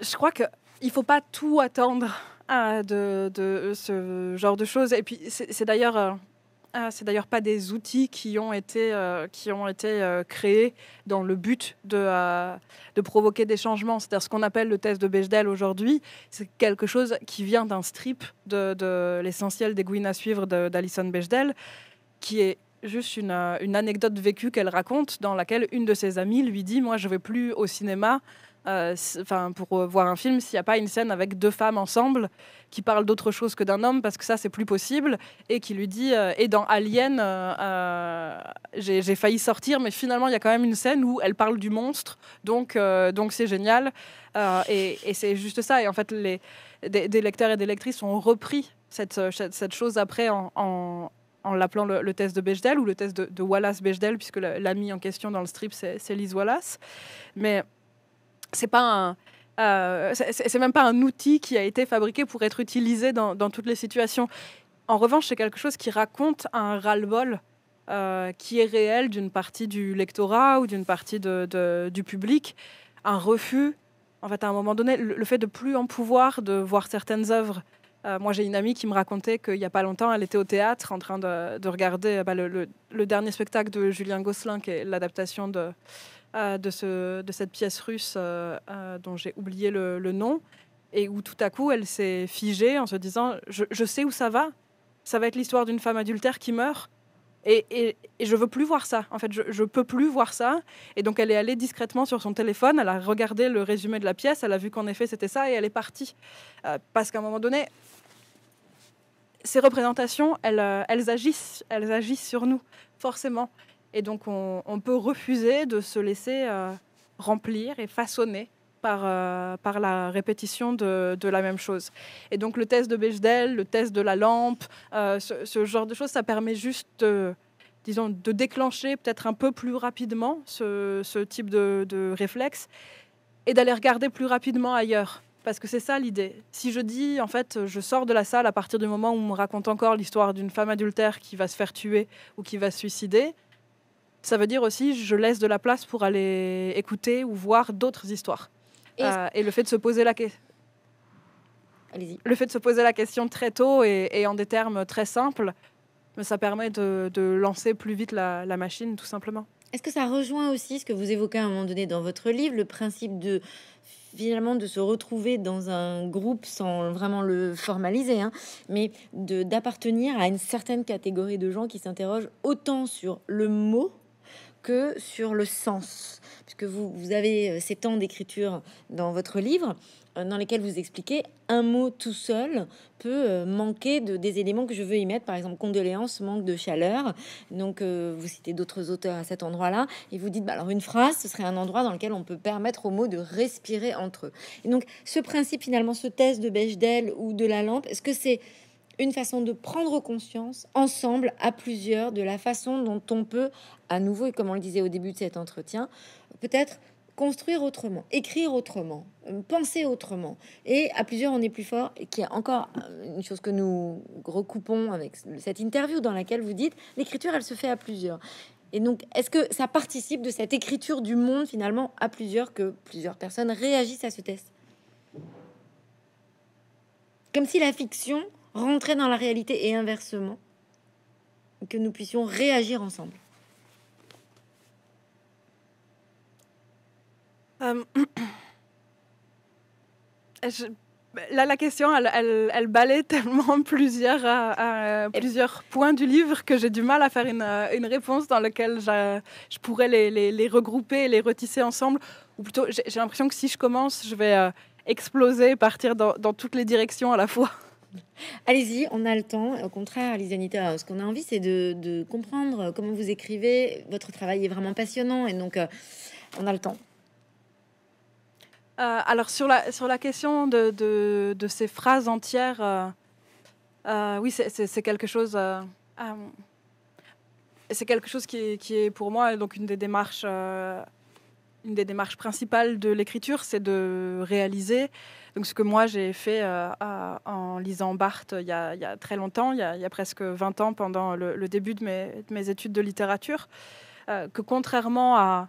Je crois qu'il ne faut pas tout attendre hein, de, de, ce genre de choses. Et puis c'est, c'est d'ailleurs euh, euh, c'est d'ailleurs pas des outils qui ont été, euh, euh, créés dans le but de, provoquer des changements. C'est-à-dire ce qu'on appelle le test de Bechdel aujourd'hui, c'est quelque chose qui vient d'un strip de, l'essentiel des Gouines à suivre d'Alison Bechdel, qui est juste une, une anecdote vécue qu'elle raconte dans laquelle une de ses amies lui dit Moi, je vais plus au cinéma euh, enfin, pour euh, voir un film s'il n'y a pas une scène avec deux femmes ensemble qui parlent d'autre chose que d'un homme parce que ça c'est plus possible et qui lui dit euh, et dans Alien j'ai failli sortir mais finalement il y a quand même une scène où elle parle du monstre donc donc c'est génial et, c'est juste ça et en fait les des, lecteurs et des lectrices ont repris cette, cette chose après en, en, l'appelant le, test de Bechdel ou le test de, Wallace Bechdel puisque l'ami en question dans le strip c'est Liz Wallace mais c'est pas un, euh, c'est même pas un outil qui a été fabriqué pour être utilisé dans, toutes les situations. En revanche, c'est quelque chose qui raconte un ras-le-bol euh, qui est réel d'une partie du lectorat ou d'une partie du public, un refus. En fait, à un moment donné, le, fait de plus en pouvoir de voir certaines œuvres. Euh, moi, j'ai une amie qui me racontait qu'il n'y a pas longtemps, elle était au théâtre en train de, regarder bah, le, dernier spectacle de Julien Gosselin, qui est l'adaptation de euh, de, cette pièce russe euh, euh, dont j'ai oublié le, nom, et où tout à coup elle s'est figée en se disant je, sais où ça va, ça va être l'histoire d'une femme adultère qui meurt. Et, je veux plus voir ça. En fait, je, ne peux plus voir ça. Et donc, elle est allée discrètement sur son téléphone. Elle a regardé le résumé de la pièce. Elle a vu qu'en effet, c'était ça. Et elle est partie. parce qu'à un moment donné, ces représentations, elles, elles agissent. Elles agissent sur nous, forcément. Et donc, on, peut refuser de se laisser euh, remplir et façonner par, euh, par la répétition de, de, la même chose. Et donc, le test de Bechdel, le test de la lampe, euh, ce, genre de choses, ça permet juste, de, disons, de déclencher peut-être un peu plus rapidement ce, ce type de, de réflexe et d'aller regarder plus rapidement ailleurs parce que c'est ça l'idée. Si je dis, en fait, je sors de la salle à partir du moment où on me raconte encore l'histoire d'une femme adultère qui va se faire tuer ou qui va se suicider, ça veut dire aussi je laisse de la place pour aller écouter ou voir d'autres histoires. Et, euh, le fait de se poser la question. Le fait de se poser la question très tôt et, en des termes très simples, ça permet de, lancer plus vite la, machine, tout simplement. Est-ce que ça rejoint aussi ce que vous évoquez à un moment donné dans votre livre, le principe de finalement de se retrouver dans un groupe sans vraiment le formaliser, hein, mais d'appartenir à une certaine catégorie de gens qui s'interrogent autant sur le mot que sur le sens. Puisque vous, avez ces euh, temps d'écriture dans votre livre euh, dans lesquels vous expliquez un mot tout seul peut euh, manquer de, des éléments que je veux y mettre, par exemple condoléances, manque de chaleur. Donc vous citez d'autres auteurs à cet endroit-là et vous dites bah, alors une phrase, ce serait un endroit dans lequel on peut permettre aux mots de respirer entre eux. donc ce principe finalement, ce test de Bechdel ou de la lampe, est-ce que c'est une façon de prendre conscience ensemble à plusieurs de la façon dont on peut, à nouveau, et comme on le disait au début de cet entretien, peut-être construire autrement, écrire autrement, euh, penser autrement. Et à plusieurs, on est plus fort, et qui est encore euh, une chose que nous recoupons avec cette interview dans laquelle vous dites, l'écriture, elle se fait à plusieurs. Et donc, est-ce que ça participe de cette écriture du monde finalement à plusieurs, que plusieurs personnes réagissent à ce test Comme si la fiction rentrer dans la réalité et inversement, que nous puissions réagir ensemble. Euh, là, la question, elle, elle, tellement plusieurs, euh, euh, plusieurs points du livre que j'ai du mal à faire une, une réponse dans laquelle je, je pourrais les, les, les, regrouper, les retisser ensemble. Ou plutôt, j'ai l'impression que si je commence, je vais exploser, partir dans, dans toutes les directions à la fois. Allez-y, on a le temps. Au contraire, Lisianita, ce qu'on a envie, c'est de, comprendre comment vous écrivez. Votre travail est vraiment passionnant et donc euh, on a le temps. Euh, alors sur la, sur la question de, ces phrases entières, euh, oui, c'est quelque chose... c'est quelque chose qui est, qui est, pour moi donc une des démarches, une des démarches principales de l'écriture, c'est de réaliser donc ce que moi j'ai fait euh, en lisant Barthes il y, a, très longtemps, il y a, presque 20 ans pendant le, début de mes, études de littérature, euh, que contrairement à,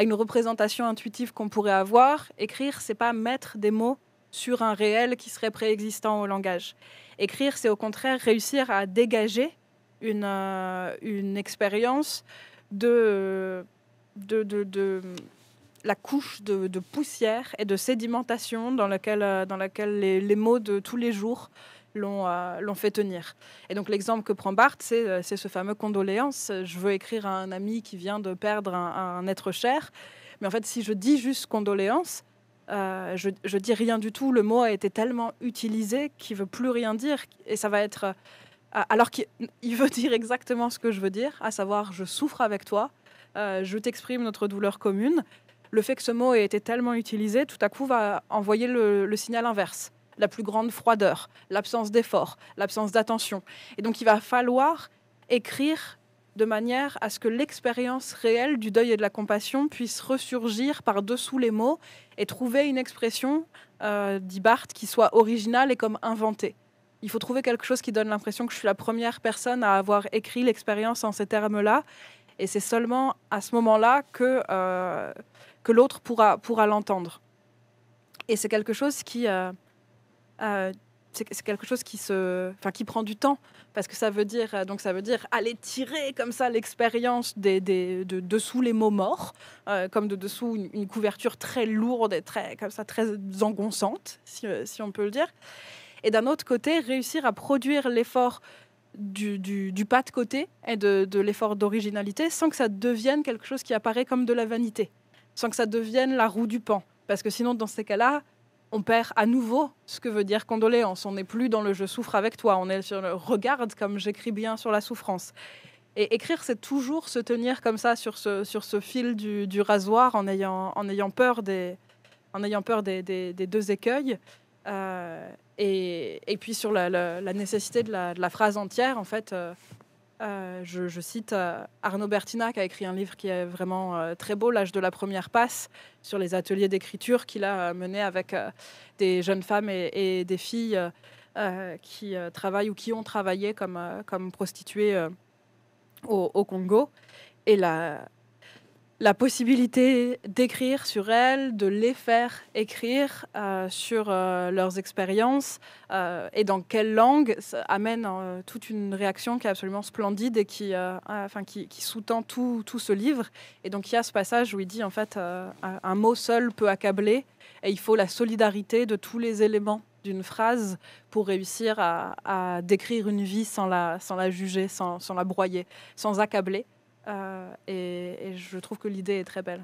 une représentation intuitive qu'on pourrait avoir, écrire c'est pas mettre des mots sur un réel qui serait préexistant au langage. Écrire, c'est au contraire réussir à dégager une, euh, une expérience de, de, de, la couche de, poussière et de sédimentation dans laquelle, euh, dans laquelle les, mots de tous les jours euh, l'ont fait tenir. Et donc l'exemple que prend Barthes, euh, c'est ce fameux condoléance. Je veux écrire à un ami qui vient de perdre un, être cher. Mais en fait, si je dis juste condoléance, je, je dis rien du tout. Le mot a été tellement utilisé qu'il veut plus rien dire. Et ça va être... alors qu'il veut dire exactement ce que je veux dire, à savoir je souffre avec toi, je t'exprime notre douleur commune, le fait que ce mot ait été tellement utilisé, tout à coup, va envoyer le, signal inverse. La plus grande froideur, l'absence d'effort, l'absence d'attention. Et donc, il va falloir écrire de manière à ce que l'expérience réelle du deuil et de la compassion puisse ressurgir par-dessous les mots et trouver une expression, euh, dit Barthes, qui soit originale et comme inventée. Il faut trouver quelque chose qui donne l'impression que je suis la première personne à avoir écrit l'expérience en ces termes-là. Et c'est seulement à ce moment-là que, euh, que l'autre pourra, pourra l'entendre. Et c'est quelque chose qui euh, euh, c'est quelque chose qui se, enfin qui prend du temps parce que ça veut dire euh, donc ça veut dire aller tirer comme ça l'expérience des, des, de dessous les mots morts comme de dessous une, couverture très lourde et très comme ça très engonçante si, si on peut le dire et d'un autre côté réussir à produire l'effort du, du, pas de côté et de l'effort d'originalité sans que ça devienne quelque chose qui apparaît comme de la vanité sans que ça devienne la roue du pan. Parce que sinon, dans ces cas-là, on perd à nouveau ce que veut dire condoléance. On n'est plus dans le je souffre avec toi, on est sur le regarde comme j'écris bien sur la souffrance. Et écrire, c'est toujours se tenir comme ça sur ce, sur ce fil du, rasoir en ayant, en ayant peur des, en ayant peur des, deux écueils. Euh, et, puis sur la, nécessité de la, phrase entière, en fait, euh, euh, je, cite euh, Arnaud Bertina qui a écrit un livre qui est vraiment euh, très beau, L'âge de la première passe, sur les ateliers d'écriture qu'il a menés avec des jeunes femmes et, des filles qui travaillent ou qui ont travaillé comme, comme prostituées au, au, Congo. Et la, la possibilité d'écrire sur elles, de les faire écrire euh, sur euh, leurs expériences euh, et dans quelle langue, amène toute une réaction qui est absolument splendide et qui, enfin, sous-tend tout, ce livre. Et donc il y a ce passage où il dit en fait un mot seul peut accabler et il faut la solidarité de tous les éléments d'une phrase pour réussir à, décrire une vie sans la, juger, sans la broyer, sans accabler. Euh, et, je trouve que l'idée est très belle.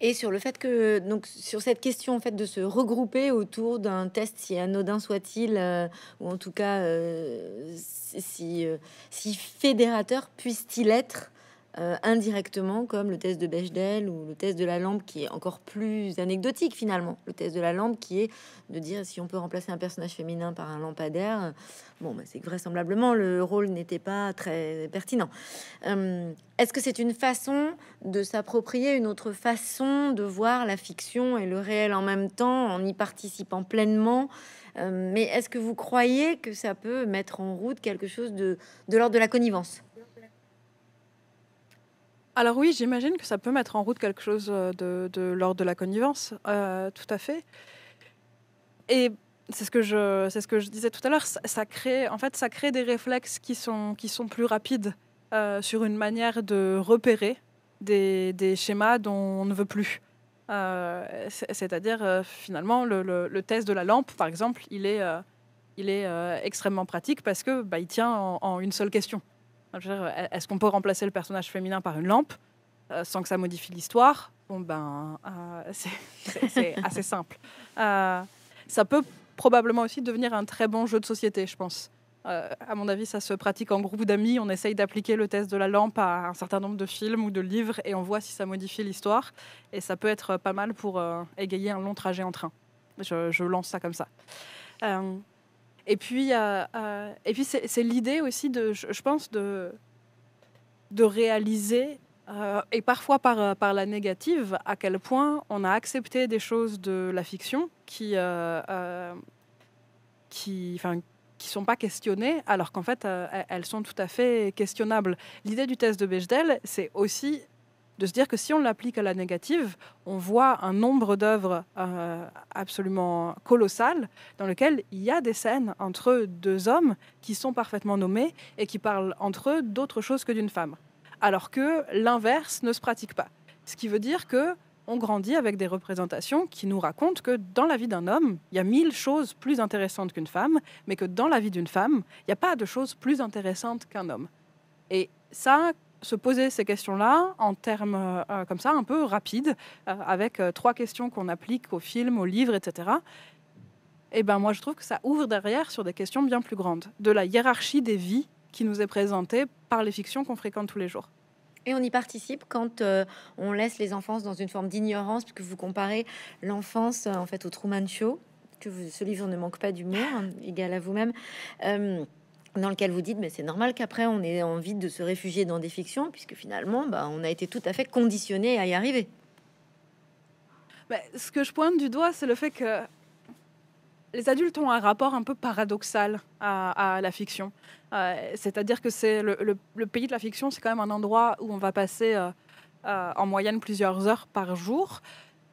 Et sur le fait que, donc, sur cette question en fait de se regrouper autour d'un test, si anodin soit-il, euh, ou en tout cas, euh, si, si fédérateur puisse-t-il être euh, indirectement, comme le test de Bechdel ou le test de la lampe, qui est encore plus anecdotique finalement. Le test de la lampe, qui est de dire si on peut remplacer un personnage féminin par un lampadaire. Euh, bon, bah, c'est que vraisemblablement le rôle n'était pas très pertinent. Euh, est-ce que c'est une façon de s'approprier une autre façon de voir la fiction et le réel en même temps, en y participant pleinement mais est-ce que vous croyez que ça peut mettre en route quelque chose de, de l'ordre de la connivence alors oui, j'imagine que ça peut mettre en route quelque chose euh, de, de l'ordre de la connivence, euh, tout à fait. Et c'est ce que je, disais tout à l'heure. Ça, crée, en fait, ça crée des réflexes qui sont plus rapides euh, sur une manière de repérer des, schémas dont on ne veut plus. c'est-à-dire finalement le, test de la lampe, par exemple, il est extrêmement pratique parce que bah, il tient en une seule question. Est-ce qu'on peut remplacer le personnage féminin par une lampe euh, sans que ça modifie l'histoire Bon, ben, euh, c'est assez simple. Euh, ça peut probablement aussi devenir un très bon jeu de société, je pense. à mon avis, ça se pratique en groupe d'amis. On essaye d'appliquer le test de la lampe à un certain nombre de films ou de livres et on voit si ça modifie l'histoire. Et ça peut être pas mal pour égayer un long trajet en train. Je, je lance ça comme ça. Et puis, euh, euh, et puis c'est l'idée aussi, de, je, pense, de, de réaliser, euh, et parfois par, par la négative, à quel point on a accepté des choses de la fiction qui euh, qui, enfin, qui sont pas questionnées, alors qu'en fait, elles sont tout à fait questionnables. L'idée du test de Bechdel, c'est aussi de se dire que si on l'applique à la négative, on voit un nombre d'œuvres euh, absolument colossal dans lequel il y a des scènes entre deux hommes qui sont parfaitement nommés et qui parlent entre eux d'autre chose que d'une femme. Alors que l'inverse ne se pratique pas. Ce qui veut dire que on grandit avec des représentations qui nous racontent que dans la vie d'un homme, il y a mille choses plus intéressantes qu'une femme, mais que dans la vie d'une femme, il n'y a pas de choses plus intéressantes qu'un homme. Et ça, se poser ces questions-là en termes euh, euh, comme ça, un peu rapides, euh, avec trois questions qu'on applique au film, au livre, etc. Et eh ben moi, je trouve que ça ouvre derrière sur des questions bien plus grandes, de la hiérarchie des vies qui nous est présentée par les fictions qu'on fréquente tous les jours. Et on y participe quand on laisse les enfants dans une forme d'ignorance, puisque vous comparez l'enfance en fait au Truman Show, que ce livre ne manque pas d'humour, hein, égal à vous-même dans lequel vous dites, mais c'est normal qu'après on ait envie de se réfugier dans des fictions, puisque finalement, bah, on a été tout à fait conditionné à y arriver. ce que je pointe du doigt, c'est le fait que les adultes ont un rapport un peu paradoxal à, la fiction. Euh, c'est-à-dire que c'est le, pays de la fiction, c'est quand même un endroit où on va passer euh, euh, en moyenne plusieurs heures par jour.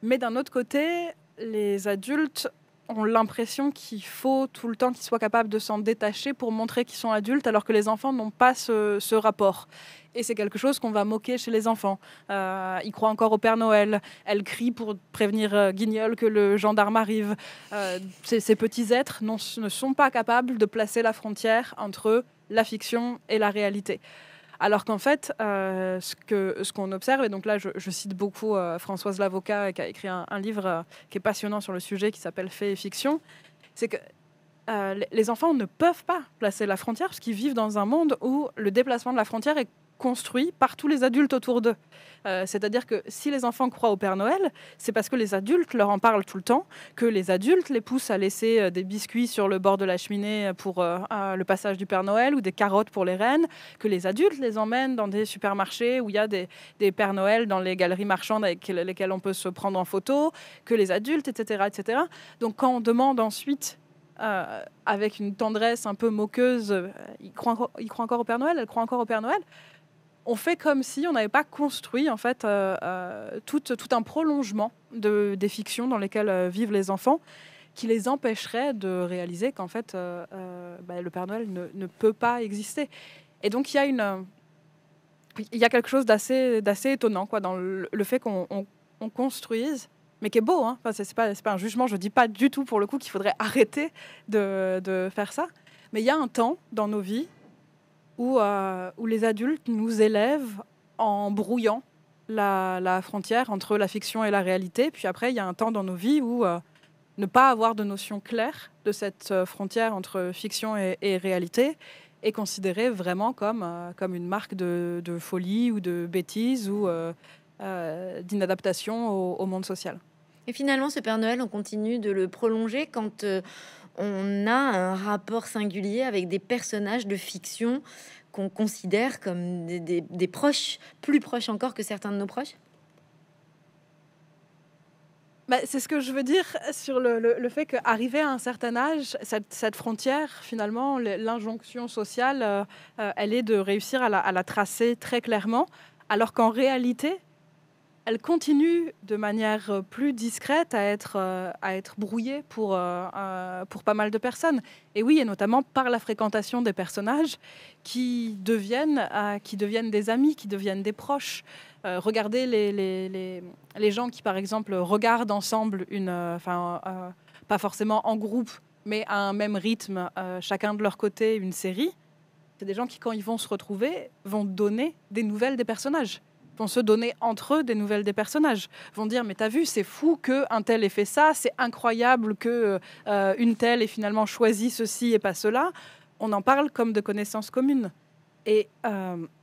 Mais d'un autre côté, les adultes ont l'impression qu'il faut tout le temps qu'ils soient capables de s'en détacher pour montrer qu'ils sont adultes, alors que les enfants n'ont pas ce, rapport. Et c'est quelque chose qu'on va moquer chez les enfants. Euh, ils croient encore au Père Noël. Elle crie pour prévenir euh, Guignol que le gendarme arrive. Euh, ces, petits êtres ne sont pas capables de placer la frontière entre la fiction et la réalité. Alors qu'en fait, euh, ce qu'on observe, et donc là je, cite beaucoup euh, Françoise Lavocat qui a écrit un, livre euh, qui est passionnant sur le sujet qui s'appelle Fait et fiction, c'est que les enfants ne peuvent pas placer la frontière parce qu'ils vivent dans un monde où le déplacement de la frontière est construit par tous les adultes autour d'eux. Euh, c'est-à-dire que si les enfants croient au Père Noël, c'est parce que les adultes leur en parlent tout le temps, que les adultes les poussent à laisser euh, des biscuits sur le bord de la cheminée pour euh, le passage du Père Noël ou des carottes pour les rennes, que les adultes les emmènent dans des supermarchés où il y a des, Pères Noël dans les galeries marchandes avec lesquelles on peut se prendre en photo, que les adultes, etc. etc. Donc quand on demande ensuite avec une tendresse un peu moqueuse. ils il, croit, il croit, encore au Père Noël, elle croit encore au Père Noël on fait comme si on n'avait pas construit en fait euh, euh, tout, un prolongement de, des fictions dans lesquelles euh, vivent les enfants qui les empêcherait de réaliser qu'en fait bah, le Père Noël ne, peut pas exister. Et donc il y a une, il y quelque chose d'assez d'assez étonnant quoi dans le, fait qu'on construise mais qui est beau hein. n'est c'est pas pas un jugement je dis pas du tout pour le coup qu'il faudrait arrêter de, de, faire ça mais il y a un temps dans nos vies euh, où, les adultes nous élèvent en brouillant la, frontière entre la fiction et la réalité. Puis après, il y a un temps dans nos vies où euh, ne pas avoir de notion claire de cette euh, frontière entre fiction et, réalité est considéré vraiment comme, comme une marque de, folie ou de bêtise ou d'inadaptation au, monde social. Et finalement, ce Père Noël, on continue de le prolonger quand on a un rapport singulier avec des personnages de fiction qu'on considère comme des, proches, plus proches encore que certains de nos proches bah, c'est ce que je veux dire sur le, le, fait qu'arriver à un certain âge, cette, frontière, finalement, l'injonction sociale, euh, euh, elle est de réussir à la tracer très clairement, alors qu'en réalité, elle continue de manière euh, plus discrète à être, euh, à être brouillée pour, euh, pour pas mal de personnes. Et oui, et notamment par la fréquentation des personnages qui deviennent, qui deviennent des amis, qui deviennent des proches. regardez les, les, les, gens qui, par exemple, regardent ensemble une... Enfin, pas forcément en groupe, mais à un même rythme, chacun de leur côté, une série. C'est des gens qui, quand ils vont se retrouver, vont donner des nouvelles des personnages vont se donner entre eux des nouvelles des personnages. Vont dire mais t'as vu c'est fou que un tel ait fait ça, c'est incroyable que euh, une telle ait finalement choisi ceci et pas cela. On en parle comme de connaissances communes. Et euh,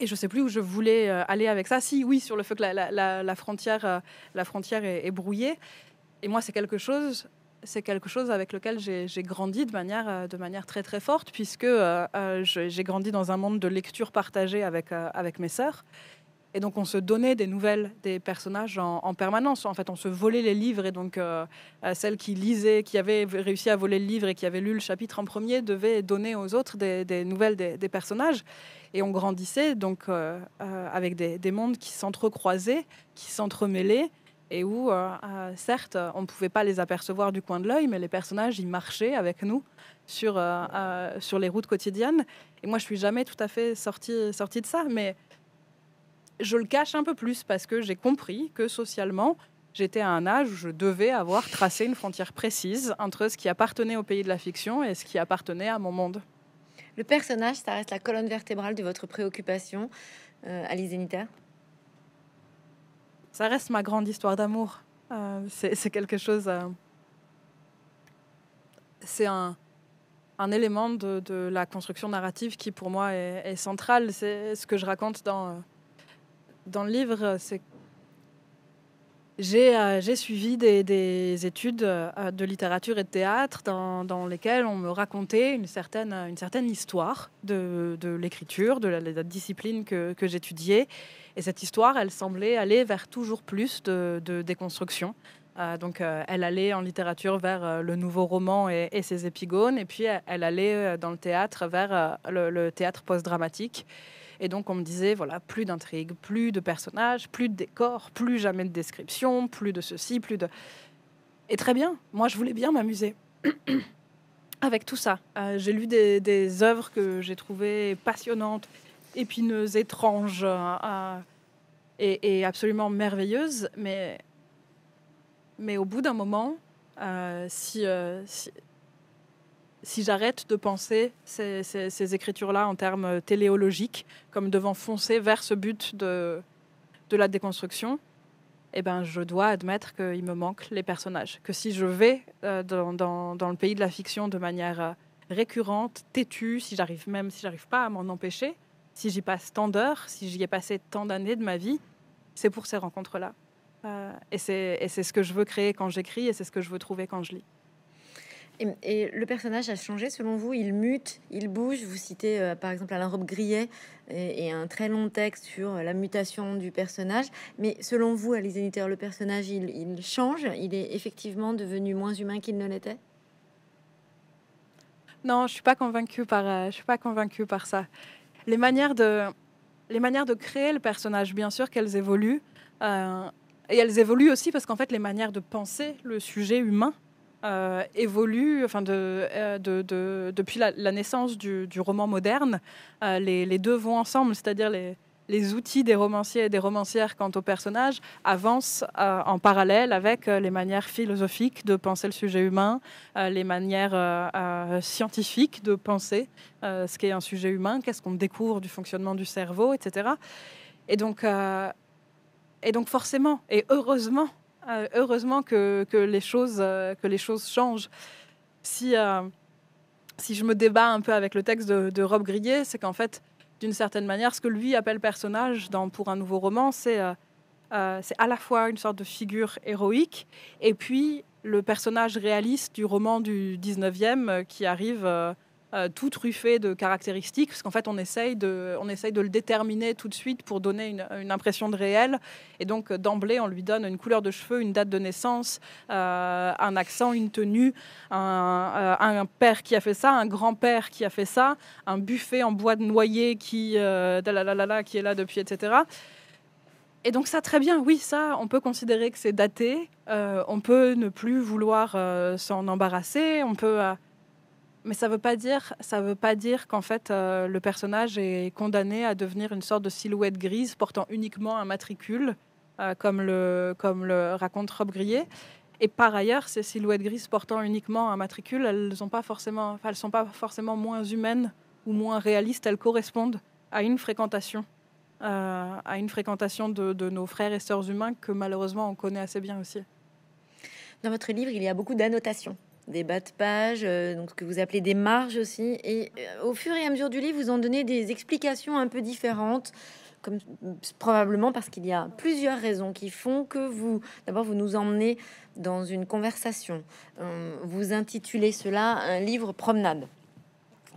Et je sais plus où je voulais euh, aller avec ça. Si, oui, sur le fait que la, la, frontière, la frontière est brouillée. Et moi, c'est quelque chose c'est quelque chose avec lequel j'ai grandi euh, de manière, très très forte, puisque euh, euh, j'ai grandi dans un monde de lecture partagée avec, avec mes sœurs. Et donc on se donnait des nouvelles des personnages en, permanence. En fait, on se volait les livres et donc celles celle qui lisait, qui avait réussi à voler le livre et qui avait lu le chapitre en premier, devait donner aux autres des, nouvelles des, personnages. Et on grandissait donc avec des, des mondes qui s'entrecroisaient, qui s'entremêlaient et où, euh, euh, certes, euh, on ne pouvait pas les apercevoir du coin de l'œil, mais les personnages, ils marchaient avec nous sur, sur les routes quotidiennes. Et moi, je suis jamais tout à fait sortie, sortie de ça, mais je le cache un peu plus parce que j'ai compris que socialement, j'étais à un âge où je devais avoir tracé une frontière précise entre ce qui appartenait au pays de la fiction et ce qui appartenait à mon monde. Le personnage, ça reste la colonne vertébrale de votre préoccupation, euh, Alice ça reste ma grande histoire d'amour. Euh, c'est quelque chose. Euh, c'est un, élément de, la construction narrative qui, pour moi, est, centrale. C'est ce que je raconte dans, dans le livre. C'est euh, j'ai suivi des, études de littérature et de théâtre dans, dans, lesquelles on me racontait une certaine, une certaine histoire de, l'écriture, de, la discipline que, que j'étudiais. Et cette histoire, elle semblait aller vers toujours plus de, déconstruction. Euh, donc, euh, elle allait en littérature vers euh, le nouveau roman et, ses épigones, et puis elle allait dans le théâtre vers le, théâtre post-dramatique. Et donc, on me disait, voilà, plus d'intrigues, plus de personnages, plus de décors, plus jamais de description, plus de ceci, plus de. Et très bien, moi, je voulais bien m'amuser. avec tout ça. j'ai lu des, des, œuvres que j'ai trouvées passionnantes, épineuse, étrange euh, et, absolument merveilleuse. Mais, mais au bout d'un moment, euh, euh, si, si, j'arrête de penser ces, écritures-là en termes téléologiques, comme devant foncer vers ce but de, de la déconstruction, eh ben, je dois admettre qu'il me manque les personnages. Que si je vais dans, le pays de la fiction de manière récurrente, têtue, si j'arrive même, si j'arrive pas à m'en empêcher, si j'y passe tant d'heures, si j'y ai passé tant d'années de ma vie, c'est pour ces rencontres-là. Euh, et c'est ce que je veux créer quand j'écris et c'est ce que je veux trouver quand je lis. Et, le personnage a changé selon vous Il mute, il bouge Vous citez euh, par exemple Alain Robe Grillet et, un très long texte sur euh, la mutation du personnage. Mais selon vous, Alizé Nitter, le personnage, il, change Il est effectivement devenu moins humain qu'il ne l'était Non, je ne suis pas par, je suis pas convaincue par ça les manières de, les manières de créer le personnage, bien sûr qu'elles évoluent. Euh, et elles évoluent aussi parce qu'en fait, les manières de penser le sujet humain euh, évoluent enfin euh, de, de, depuis la, naissance du, roman moderne. Les, les, deux vont ensemble, c'est-à-dire les, les outils des romanciers et des romancières quant aux personnages avancent euh, en parallèle avec euh, les manières philosophiques de penser le sujet humain, euh, les manières scientifiques de penser ce qu'est un sujet humain, qu'est-ce qu'on découvre du fonctionnement du cerveau, etc. Et donc, et donc forcément, et heureusement, heureusement que, les choses, que les choses changent. Si, si je me débat un peu avec le texte de, de Rob Grillet, c'est qu'en fait, d'une certaine manière, ce que lui appelle personnage dans, pour un nouveau roman, euh, euh, c'est à la fois une sorte de figure héroïque et puis le personnage réaliste du roman du 19e euh, qui arrive euh, tout truffé de caractéristiques, parce qu'en fait, on essaye, de, on essaye de le déterminer tout de suite pour donner une, impression de réel. Et donc, euh, d'emblée, on lui donne une couleur de cheveux, une date de naissance, euh, un accent, une tenue, un, père qui a fait ça, un grand-père qui a fait ça, un buffet en bois de noyer qui, qui est là depuis, etc. Et donc ça, très bien, oui, ça, on peut considérer que c'est daté, on peut ne plus vouloir s'en embarrasser, on peut... Mais ça ne veut pas dire qu'en fait euh, le personnage est condamné à devenir une sorte de silhouette grise portant uniquement un matricule, euh, comme le raconte Rob Grillet. Et par ailleurs, ces silhouettes grises portant uniquement un matricule, elles ne sont pas forcément moins humaines ou moins réalistes. Elles correspondent à une fréquentation, euh, à une fréquentation de, de nos frères et sœurs humains que malheureusement on connaît assez bien aussi. Dans votre livre, il y a beaucoup d'annotations des bas de page, euh, donc ce que vous appelez des marges aussi. Et euh, au fur et à mesure du livre, vous en donnez des explications un peu différentes, comme euh, probablement parce qu'il y a plusieurs raisons qui font que vous, d'abord, vous nous emmenez dans une conversation. vous intitulez cela un livre promenade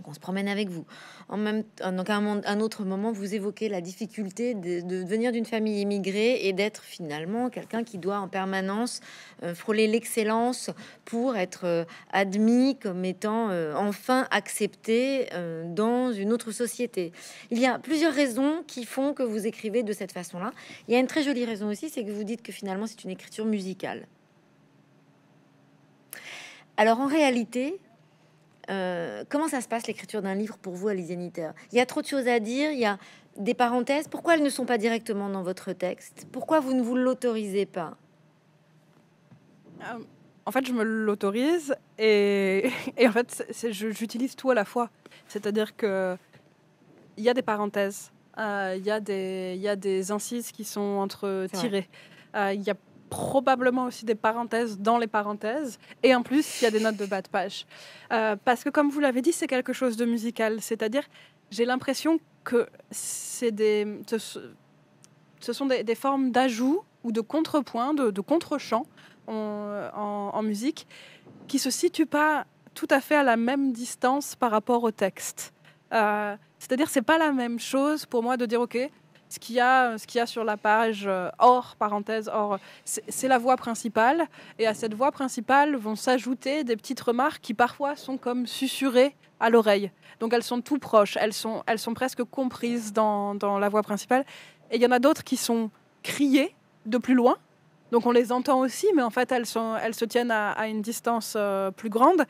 on se promène avec vous. En même, euh, donc à un, autre moment, vous évoquez la difficulté de, de venir d'une famille immigrée et d'être finalement quelqu'un qui doit en permanence euh, frôler l'excellence pour être euh, admis comme étant enfin accepté dans une autre société. Il y a plusieurs raisons qui font que vous écrivez de cette façon-là. Il y a une très jolie raison aussi, c'est que vous dites que finalement c'est une écriture musicale. Alors en réalité, euh, comment ça se passe l'écriture d'un livre pour vous, Alizé éditeurs Il y a trop de choses à dire, il y a des parenthèses. Pourquoi elles ne sont pas directement dans votre texte Pourquoi vous ne vous l'autorisez pas euh, En fait, je me l'autorise et, en fait, j'utilise tout à la fois. C'est-à-dire que il y a des parenthèses, euh, il y, y, a des incises qui sont entre tirées. Il y a probablement aussi des parenthèses dans les parenthèses. Et en plus, il y a des notes de bas de page. Euh, parce que, comme vous l'avez dit, c'est quelque chose de musical. C'est-à-dire, j'ai l'impression que c'est des, ce, sont des, formes d'ajout ou de contrepoint, de, de en, musique, qui se situent pas tout à fait à la même distance par rapport au texte. Euh, c'est-à-dire, c'est pas la même chose pour moi de dire, OK, ce qu'il y a, euh, y a sur la page euh, hors parenthèse hors, c'est la voix principale. Et à cette voix principale vont s'ajouter des petites remarques qui parfois sont comme susurrées à l'oreille. Donc elles sont tout proches, elles sont, elles sont presque comprises dans, dans la voix principale. Et il y en a d'autres qui sont criées de plus loin. Donc on les entend aussi, mais en fait elles, sont, elles se tiennent à, une distance euh, plus grande.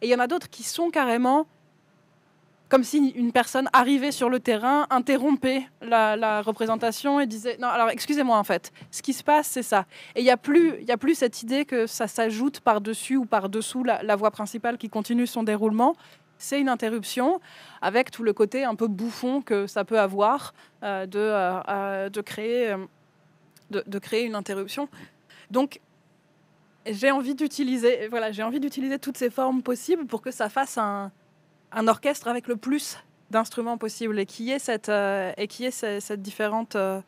Et il y en a d'autres qui sont carrément comme si une personne arrivait sur le terrain, interrompait la, représentation et disait non, alors excusez-moi en fait, ce qui se passe c'est ça. Et il n'y a plus, il a plus cette idée que ça s'ajoute par dessus ou par dessous la, voie principale qui continue son déroulement. C'est une interruption avec tout le côté un peu bouffon que ça peut avoir euh, euh, euh, de, de, créer, créer une interruption. Donc j'ai envie d'utiliser voilà, j'ai envie d'utiliser toutes ces formes possibles pour que ça fasse un, un orchestre avec le plus d'instruments possible et qui est cette, euh, et qui est cette, différente, euh,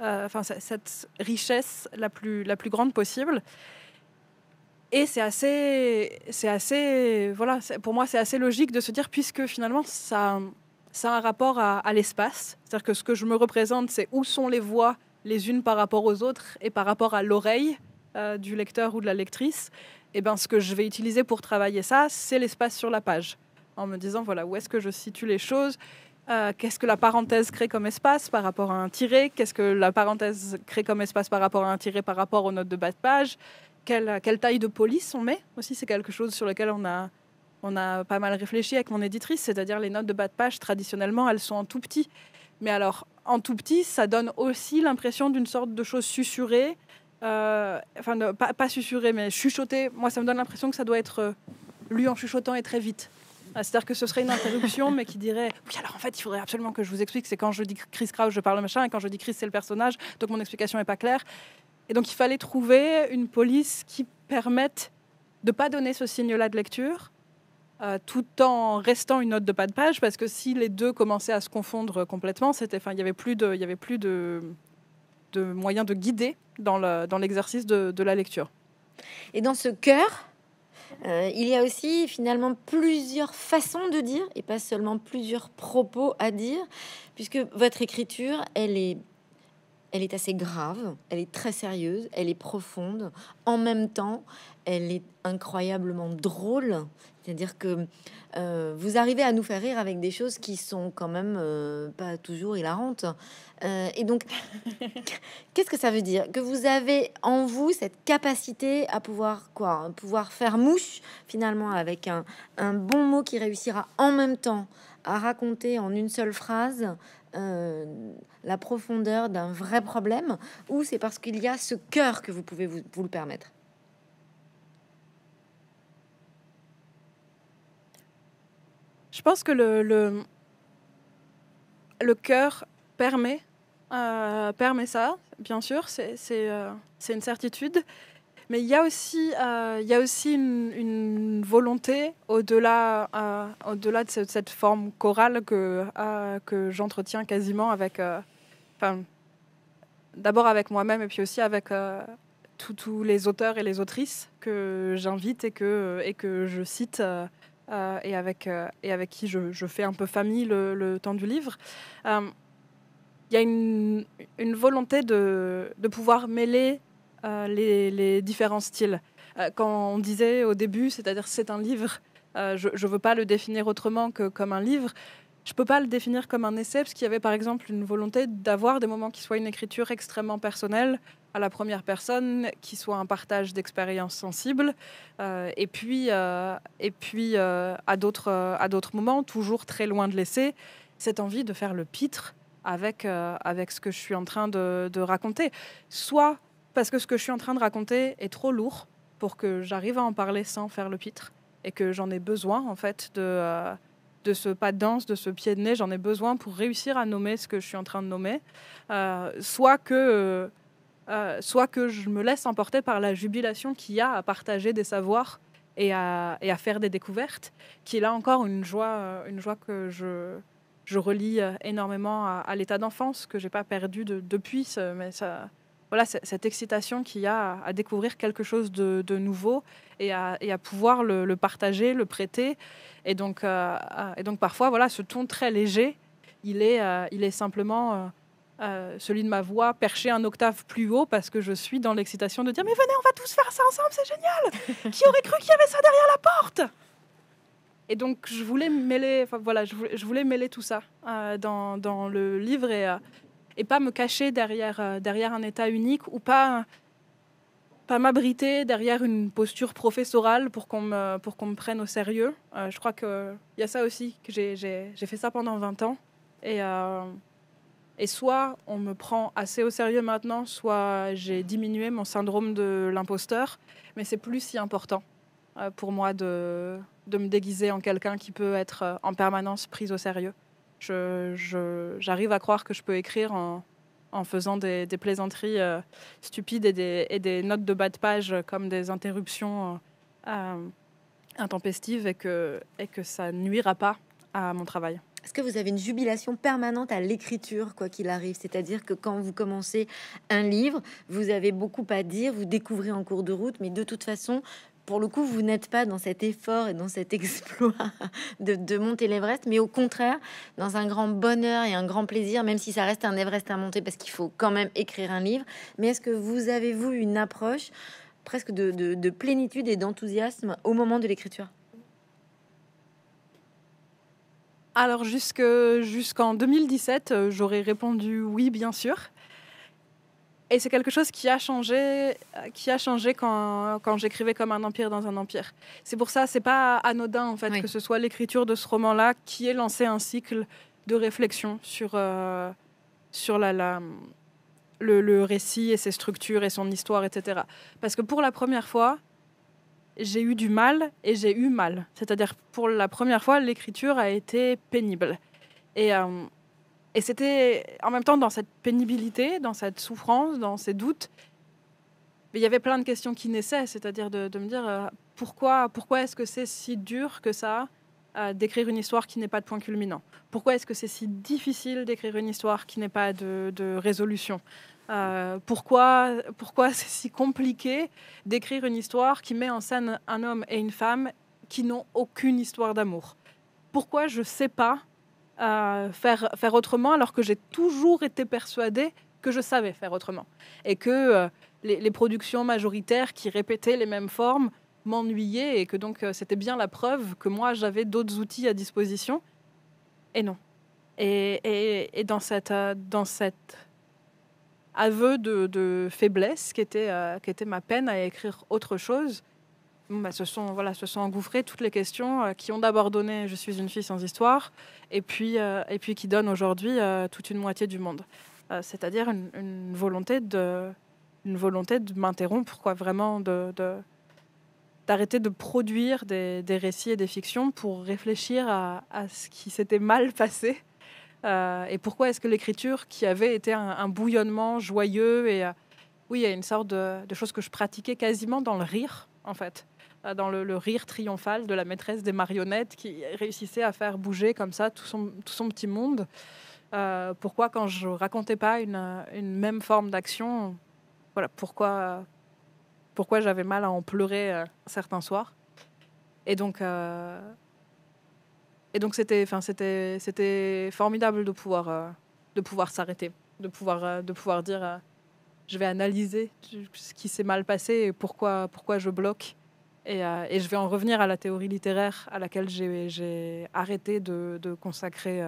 euh, enfin cette richesse la plus, la plus grande possible. Et c'est assez, c'est assez, voilà, pour moi c'est assez logique de se dire puisque finalement ça, ça a un rapport à, l'espace, c'est-à-dire que ce que je me représente c'est où sont les voix les unes par rapport aux autres et par rapport à l'oreille du lecteur ou de la lectrice. Et eh ben ce que je vais utiliser pour travailler ça, c'est l'espace sur la page en me disant voilà où est-ce que je situe les choses. Euh, qu'est-ce que la parenthèse crée comme espace par rapport à un tiré Qu'est-ce que la parenthèse crée comme espace par rapport à un tiré par rapport aux notes de bas de page quelle, taille de police on met Aussi, c'est quelque chose sur lequel on a, on a pas mal réfléchi avec mon éditrice, c'est-à-dire les notes de bas de page, traditionnellement, elles sont en tout petit. Mais alors, en tout petit, ça donne aussi l'impression d'une sorte de chose susurrée, euh, enfin, pas, pas susurrée, mais chuchotée. Moi, ça me donne l'impression que ça doit être euh, lu en chuchotant et très vite. Ah, c'est-à-dire que ce serait une interruption, mais qui dirait Oui, alors en fait, il faudrait absolument que je vous explique. C'est quand je dis Chris Kraus, je parle machin, et quand je dis Chris, c'est le personnage, donc mon explication n'est pas claire. Et donc, il fallait trouver une police qui permette de ne pas donner ce signe-là de lecture, euh, tout en restant une note de pas de page, parce que si les deux commençaient à se confondre complètement, c'était, il n'y avait plus de, y avait plus de, de moyens de guider dans l'exercice le, dans de, de la lecture. Et dans ce cœur, euh, il y a aussi finalement plusieurs façons de dire et pas seulement plusieurs propos à dire, puisque votre écriture, elle est assez grave, elle est très sérieuse, elle est profonde. En même temps, elle est incroyablement drôle c'est-à-dire que euh, vous arrivez à nous faire rire avec des choses qui sont quand même euh, pas toujours hilarantes. Euh, et donc, qu'est-ce que ça veut dire Que vous avez en vous cette capacité à pouvoir quoi Pouvoir faire mouche finalement avec un, un bon mot qui réussira en même temps à raconter en une seule phrase la profondeur d'un vrai problème ou c'est parce qu'il y a ce cœur que vous pouvez vous, vous le permettre Je pense que le, le, cœur permet, euh, permet ça, bien sûr, c'est euh, c'est une certitude. Mais il y a aussi, euh, il y a aussi une, une volonté au-delà au -delà de cette forme chorale que, que j'entretiens quasiment avec. Enfin, D'abord avec moi-même et puis aussi avec tous les auteurs et les autrices que j'invite et que, et que je cite euh, et, avec, euh, et avec qui je, fais un peu famille le, temps du livre. Euh, il y a une, volonté de, de, pouvoir mêler les, les, différents styles. quand on disait au début, c'est-à-dire c'est un livre, je ne veux pas le définir autrement que comme un livre. Je ne peux pas le définir comme un essai, parce qu'il y avait par exemple une volonté d'avoir des moments qui soient une écriture extrêmement personnelle, à la première personne, qui soit un partage d'expériences sensibles, euh, et puis, euh, et puis euh, euh, à d'autres moments, toujours très loin de l'essai, cette envie de faire le pitre avec, avec ce que je suis en train de, de, raconter. Soit parce que ce que je suis en train de raconter est trop lourd pour que j'arrive à en parler sans faire le pitre, et que j'en ai besoin en fait de... de ce pas de danse, de ce pied de nez, j'en ai besoin pour réussir à nommer ce que je suis en train de nommer. soit que euh, soit que je me laisse emporter par la jubilation qu'il y a à partager des savoirs et à, faire des découvertes, qui est là encore une joie, euh, une joie que je, relie euh, énormément à, l'état d'enfance que je n'ai pas perdu depuis, mais voilà, cette excitation qu'il y a à découvrir quelque chose de, nouveau et à, pouvoir le, partager, le prêter. Et donc, donc parfois, voilà, ce ton très léger, il est, il est simplement euh, celui de ma voix perché un octave plus haut parce que je suis dans l'excitation de dire mais venez, on va tous faire ça ensemble, c'est génial. Qui aurait cru qu'il y avait ça derrière la porte Et donc je voulais mêler, voilà, je voulais, mêler tout ça euh, dans, le livre et, euh, et pas me cacher derrière derrière un état unique ou pas pas m'abriter derrière une posture professorale pour qu'on me, pour qu'on prenne au sérieux. je crois qu'il y a ça aussi, que j'ai, j'ai fait ça pendant 20 ans. Et, et soit on me prend assez au sérieux maintenant, soit j'ai diminué mon syndrome de l'imposteur, mais c'est plus si important euh, pour moi de, me déguiser en quelqu'un qui peut être euh, en permanence prise au sérieux. J'arrive à croire que je peux écrire en, faisant des, plaisanteries euh, stupides et des, notes de bas de page comme des interruptions intempestives et que, et que ça nuira pas à mon travail. Est-ce que vous avez une jubilation permanente à l'écriture, quoi qu'il arrive C'est-à-dire que quand vous commencez un livre, vous avez beaucoup à dire, vous découvrez en cours de route, mais de toute façon, pour le coup, vous n'êtes pas dans cet effort et dans cet exploit de, monter l'Everest, mais au contraire, dans un grand bonheur et un grand plaisir, même si ça reste un Everest à monter, parce qu'il faut quand même écrire un livre. Mais est-ce que vous avez, vous, une approche presque de plénitude et d'enthousiasme au moment de l'écriture Alors jusqu'en 2017, euh, j'aurais répondu oui, bien sûr. Et c'est quelque chose qui a changé, euh, qui a changé quand, j'écrivais comme un empire dans un empire. C'est pour ça, c'est pas anodin en fait que ce soit l'écriture de ce roman-là qui ait lancé un cycle de réflexion sur, euh, sur la, le, récit et ses structures et son histoire, etc. Parce que pour la première fois, j'ai eu du mal et j'ai eu mal. C'est-à-dire, pour la première fois, l'écriture a été pénible. Et, euh, et c'était en même temps dans cette pénibilité, dans cette souffrance, dans ces doutes, il y avait plein de questions qui naissaient, c'est-à-dire de, me dire euh, pourquoi, pourquoi est-ce que c'est si dur que ça euh, d'écrire une histoire qui n'est pas de point culminant Pourquoi est-ce que c'est si difficile d'écrire une histoire qui n'est pas de, de résolution euh, pourquoi c'est si compliqué d'écrire une histoire qui met en scène un homme et une femme qui n'ont aucune histoire d'amour Pourquoi je ne sais pas euh, faire, autrement alors que j'ai toujours été persuadée que je savais faire autrement et que euh, les, productions majoritaires qui répétaient les mêmes formes m'ennuyaient et que donc c'était bien la preuve que moi j'avais d'autres outils à disposition. Et non. Et, dans dans cette aveu de, faiblesse euh, qui était, ma peine à écrire autre chose. Ce bah, sont voilà sont engouffrées toutes les questions euh, qui ont d'abord donné je suis une fille sans histoire euh, et puis qui donnent aujourd'hui toute une moitié du monde c'est-à-dire une, volonté de m'interrompre vraiment d'arrêter de, produire des, récits et des fictions pour réfléchir à ce qui s'était mal passé euh, et pourquoi est-ce que l'écriture, qui avait été un, bouillonnement joyeux et euh, oui, il y a une sorte de, chose que je pratiquais quasiment dans le rire, en fait, euh, dans le, rire triomphal de la maîtresse des marionnettes qui réussissait à faire bouger comme ça tout son, tout son petit monde. pourquoi, quand je racontais pas une, une même forme d'action, voilà, pourquoi, pourquoi j'avais mal à en pleurer certains soirs. Et donc, et donc c'était, enfin c'était, c'était formidable de pouvoir, euh, de pouvoir s'arrêter, de pouvoir, euh, de pouvoir dire, euh, je vais analyser ce qui s'est mal passé et pourquoi, pourquoi je bloque. Et, je vais en revenir à la théorie littéraire à laquelle j'ai, arrêté de, consacrer,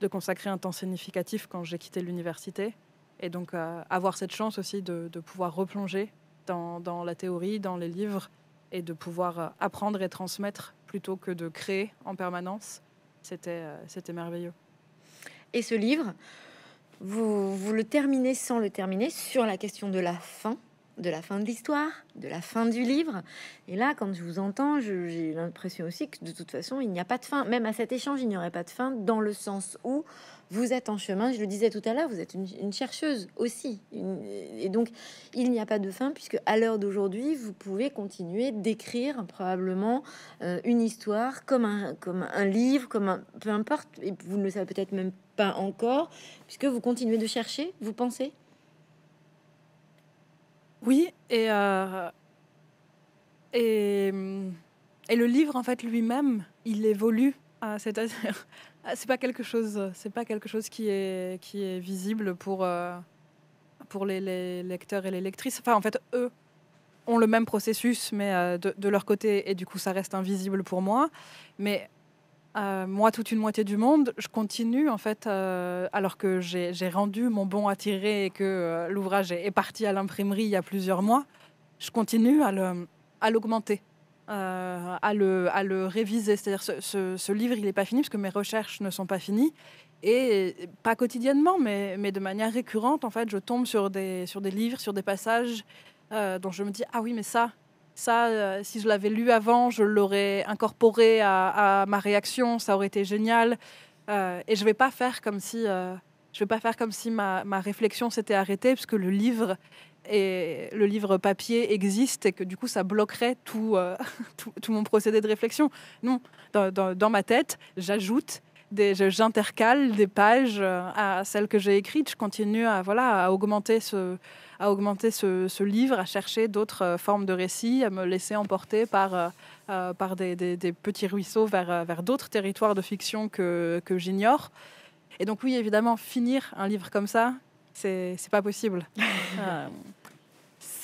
de consacrer un temps significatif quand j'ai quitté l'université. Et donc avoir cette chance aussi de, pouvoir replonger dans, la théorie, dans les livres et de pouvoir apprendre et transmettre plutôt que de créer en permanence. Euh, c'était, merveilleux. Et ce livre, vous, vous le terminez sans le terminer sur la question de la fin, de la fin de l'histoire, de la fin du livre. Et là, quand je vous entends, j'ai l'impression aussi que de toute façon, il n'y a pas de fin. Même à cet échange, il n'y aurait pas de fin, dans le sens où vous êtes en chemin. Je le disais tout à l'heure, vous êtes une, chercheuse aussi. et donc, il n'y a pas de fin, puisque à l'heure d'aujourd'hui, vous pouvez continuer d'écrire probablement euh, une histoire comme un, comme un livre, comme un, peu importe, et vous ne le savez peut-être même pas encore, puisque vous continuez de chercher, vous pensez. Oui, euh, et, et, le livre, en fait, lui-même, il évolue. Euh, c'est-à-dire, ah, c'est pas quelque chose, c'est pas quelque chose qui est qui est visible pour euh, pour les, lecteurs et les lectrices. Enfin, en fait, eux ont le même processus, mais euh, de, leur côté, et du coup, ça reste invisible pour moi. Mais euh, moi, toute une moitié du monde, je continue en fait, alors que j'ai rendu mon bon à tirer et que l'ouvrage est, est, parti à l'imprimerie il y a plusieurs mois, je continue à l'augmenter euh, à, le, à le réviser. C'est-à-dire, ce, ce, livre, il n'est pas fini parce que mes recherches ne sont pas finies. Et pas quotidiennement, mais, mais de manière récurrente, en fait, je tombe sur des, sur des livres, sur des passages euh, dont je me dis Ah oui, mais ça, ça, euh, si je l'avais lu avant, je l'aurais incorporé à, ma réaction, ça aurait été génial. et je vais pas faire comme si. je vais pas faire comme si ma, ma réflexion s'était arrêtée, parce que le livre et le livre papier existe et que du coup ça bloquerait tout, euh, tout, mon procédé de réflexion. Non, dans, ma tête, j'ajoute, j'intercale des pages euh, à celles que j'ai écrites. Je continue à, voilà, à augmenter, ce, à augmenter ce, livre, à chercher d'autres euh, formes de récits, à me laisser emporter par, par des, petits ruisseaux vers, vers d'autres territoires de fiction que, que j'ignore. Et donc oui, évidemment, finir un livre comme ça, c'est pas possible.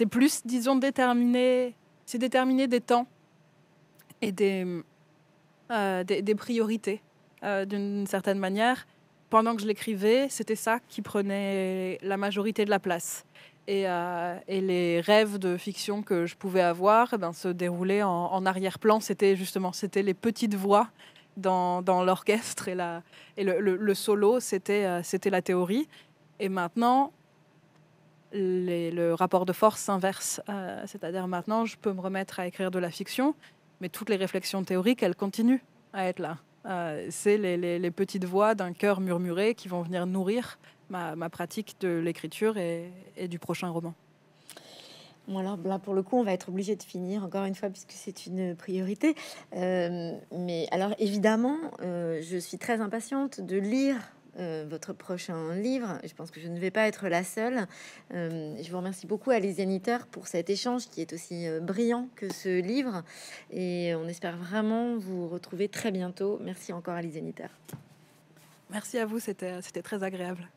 C'est plus, disons, déterminer, c'est déterminer des temps et des, euh, des, priorités euh, d'une certaine manière. Pendant que je l'écrivais, c'était ça qui prenait la majorité de la place. Et, euh, et, les rêves de fiction que je pouvais avoir eh ben, se déroulaient en, arrière-plan. C'était justement c'était les petites voix dans, dans l'orchestre et, la, et le, le, solo, c'était, c'était la théorie. Et maintenant, le rapport de force s'inverse. Euh, c'est-à-dire maintenant, je peux me remettre à écrire de la fiction, mais toutes les réflexions théoriques, elles continuent à être là. Euh, c'est les, petites voix d'un cœur murmuré qui vont venir nourrir ma, pratique de l'écriture et, du prochain roman. Bon alors là pour le coup on va être obligé de finir encore une fois puisque c'est une priorité. Euh, mais alors évidemment je suis très impatiente de lire euh, votre prochain livre. Je pense que je ne vais pas être la seule. Euh, je vous remercie beaucoup, Alésiane pour cet échange qui est aussi euh, brillant que ce livre. Et on espère vraiment vous retrouver très bientôt. Merci encore, Alésiane Merci à vous, c'était très agréable.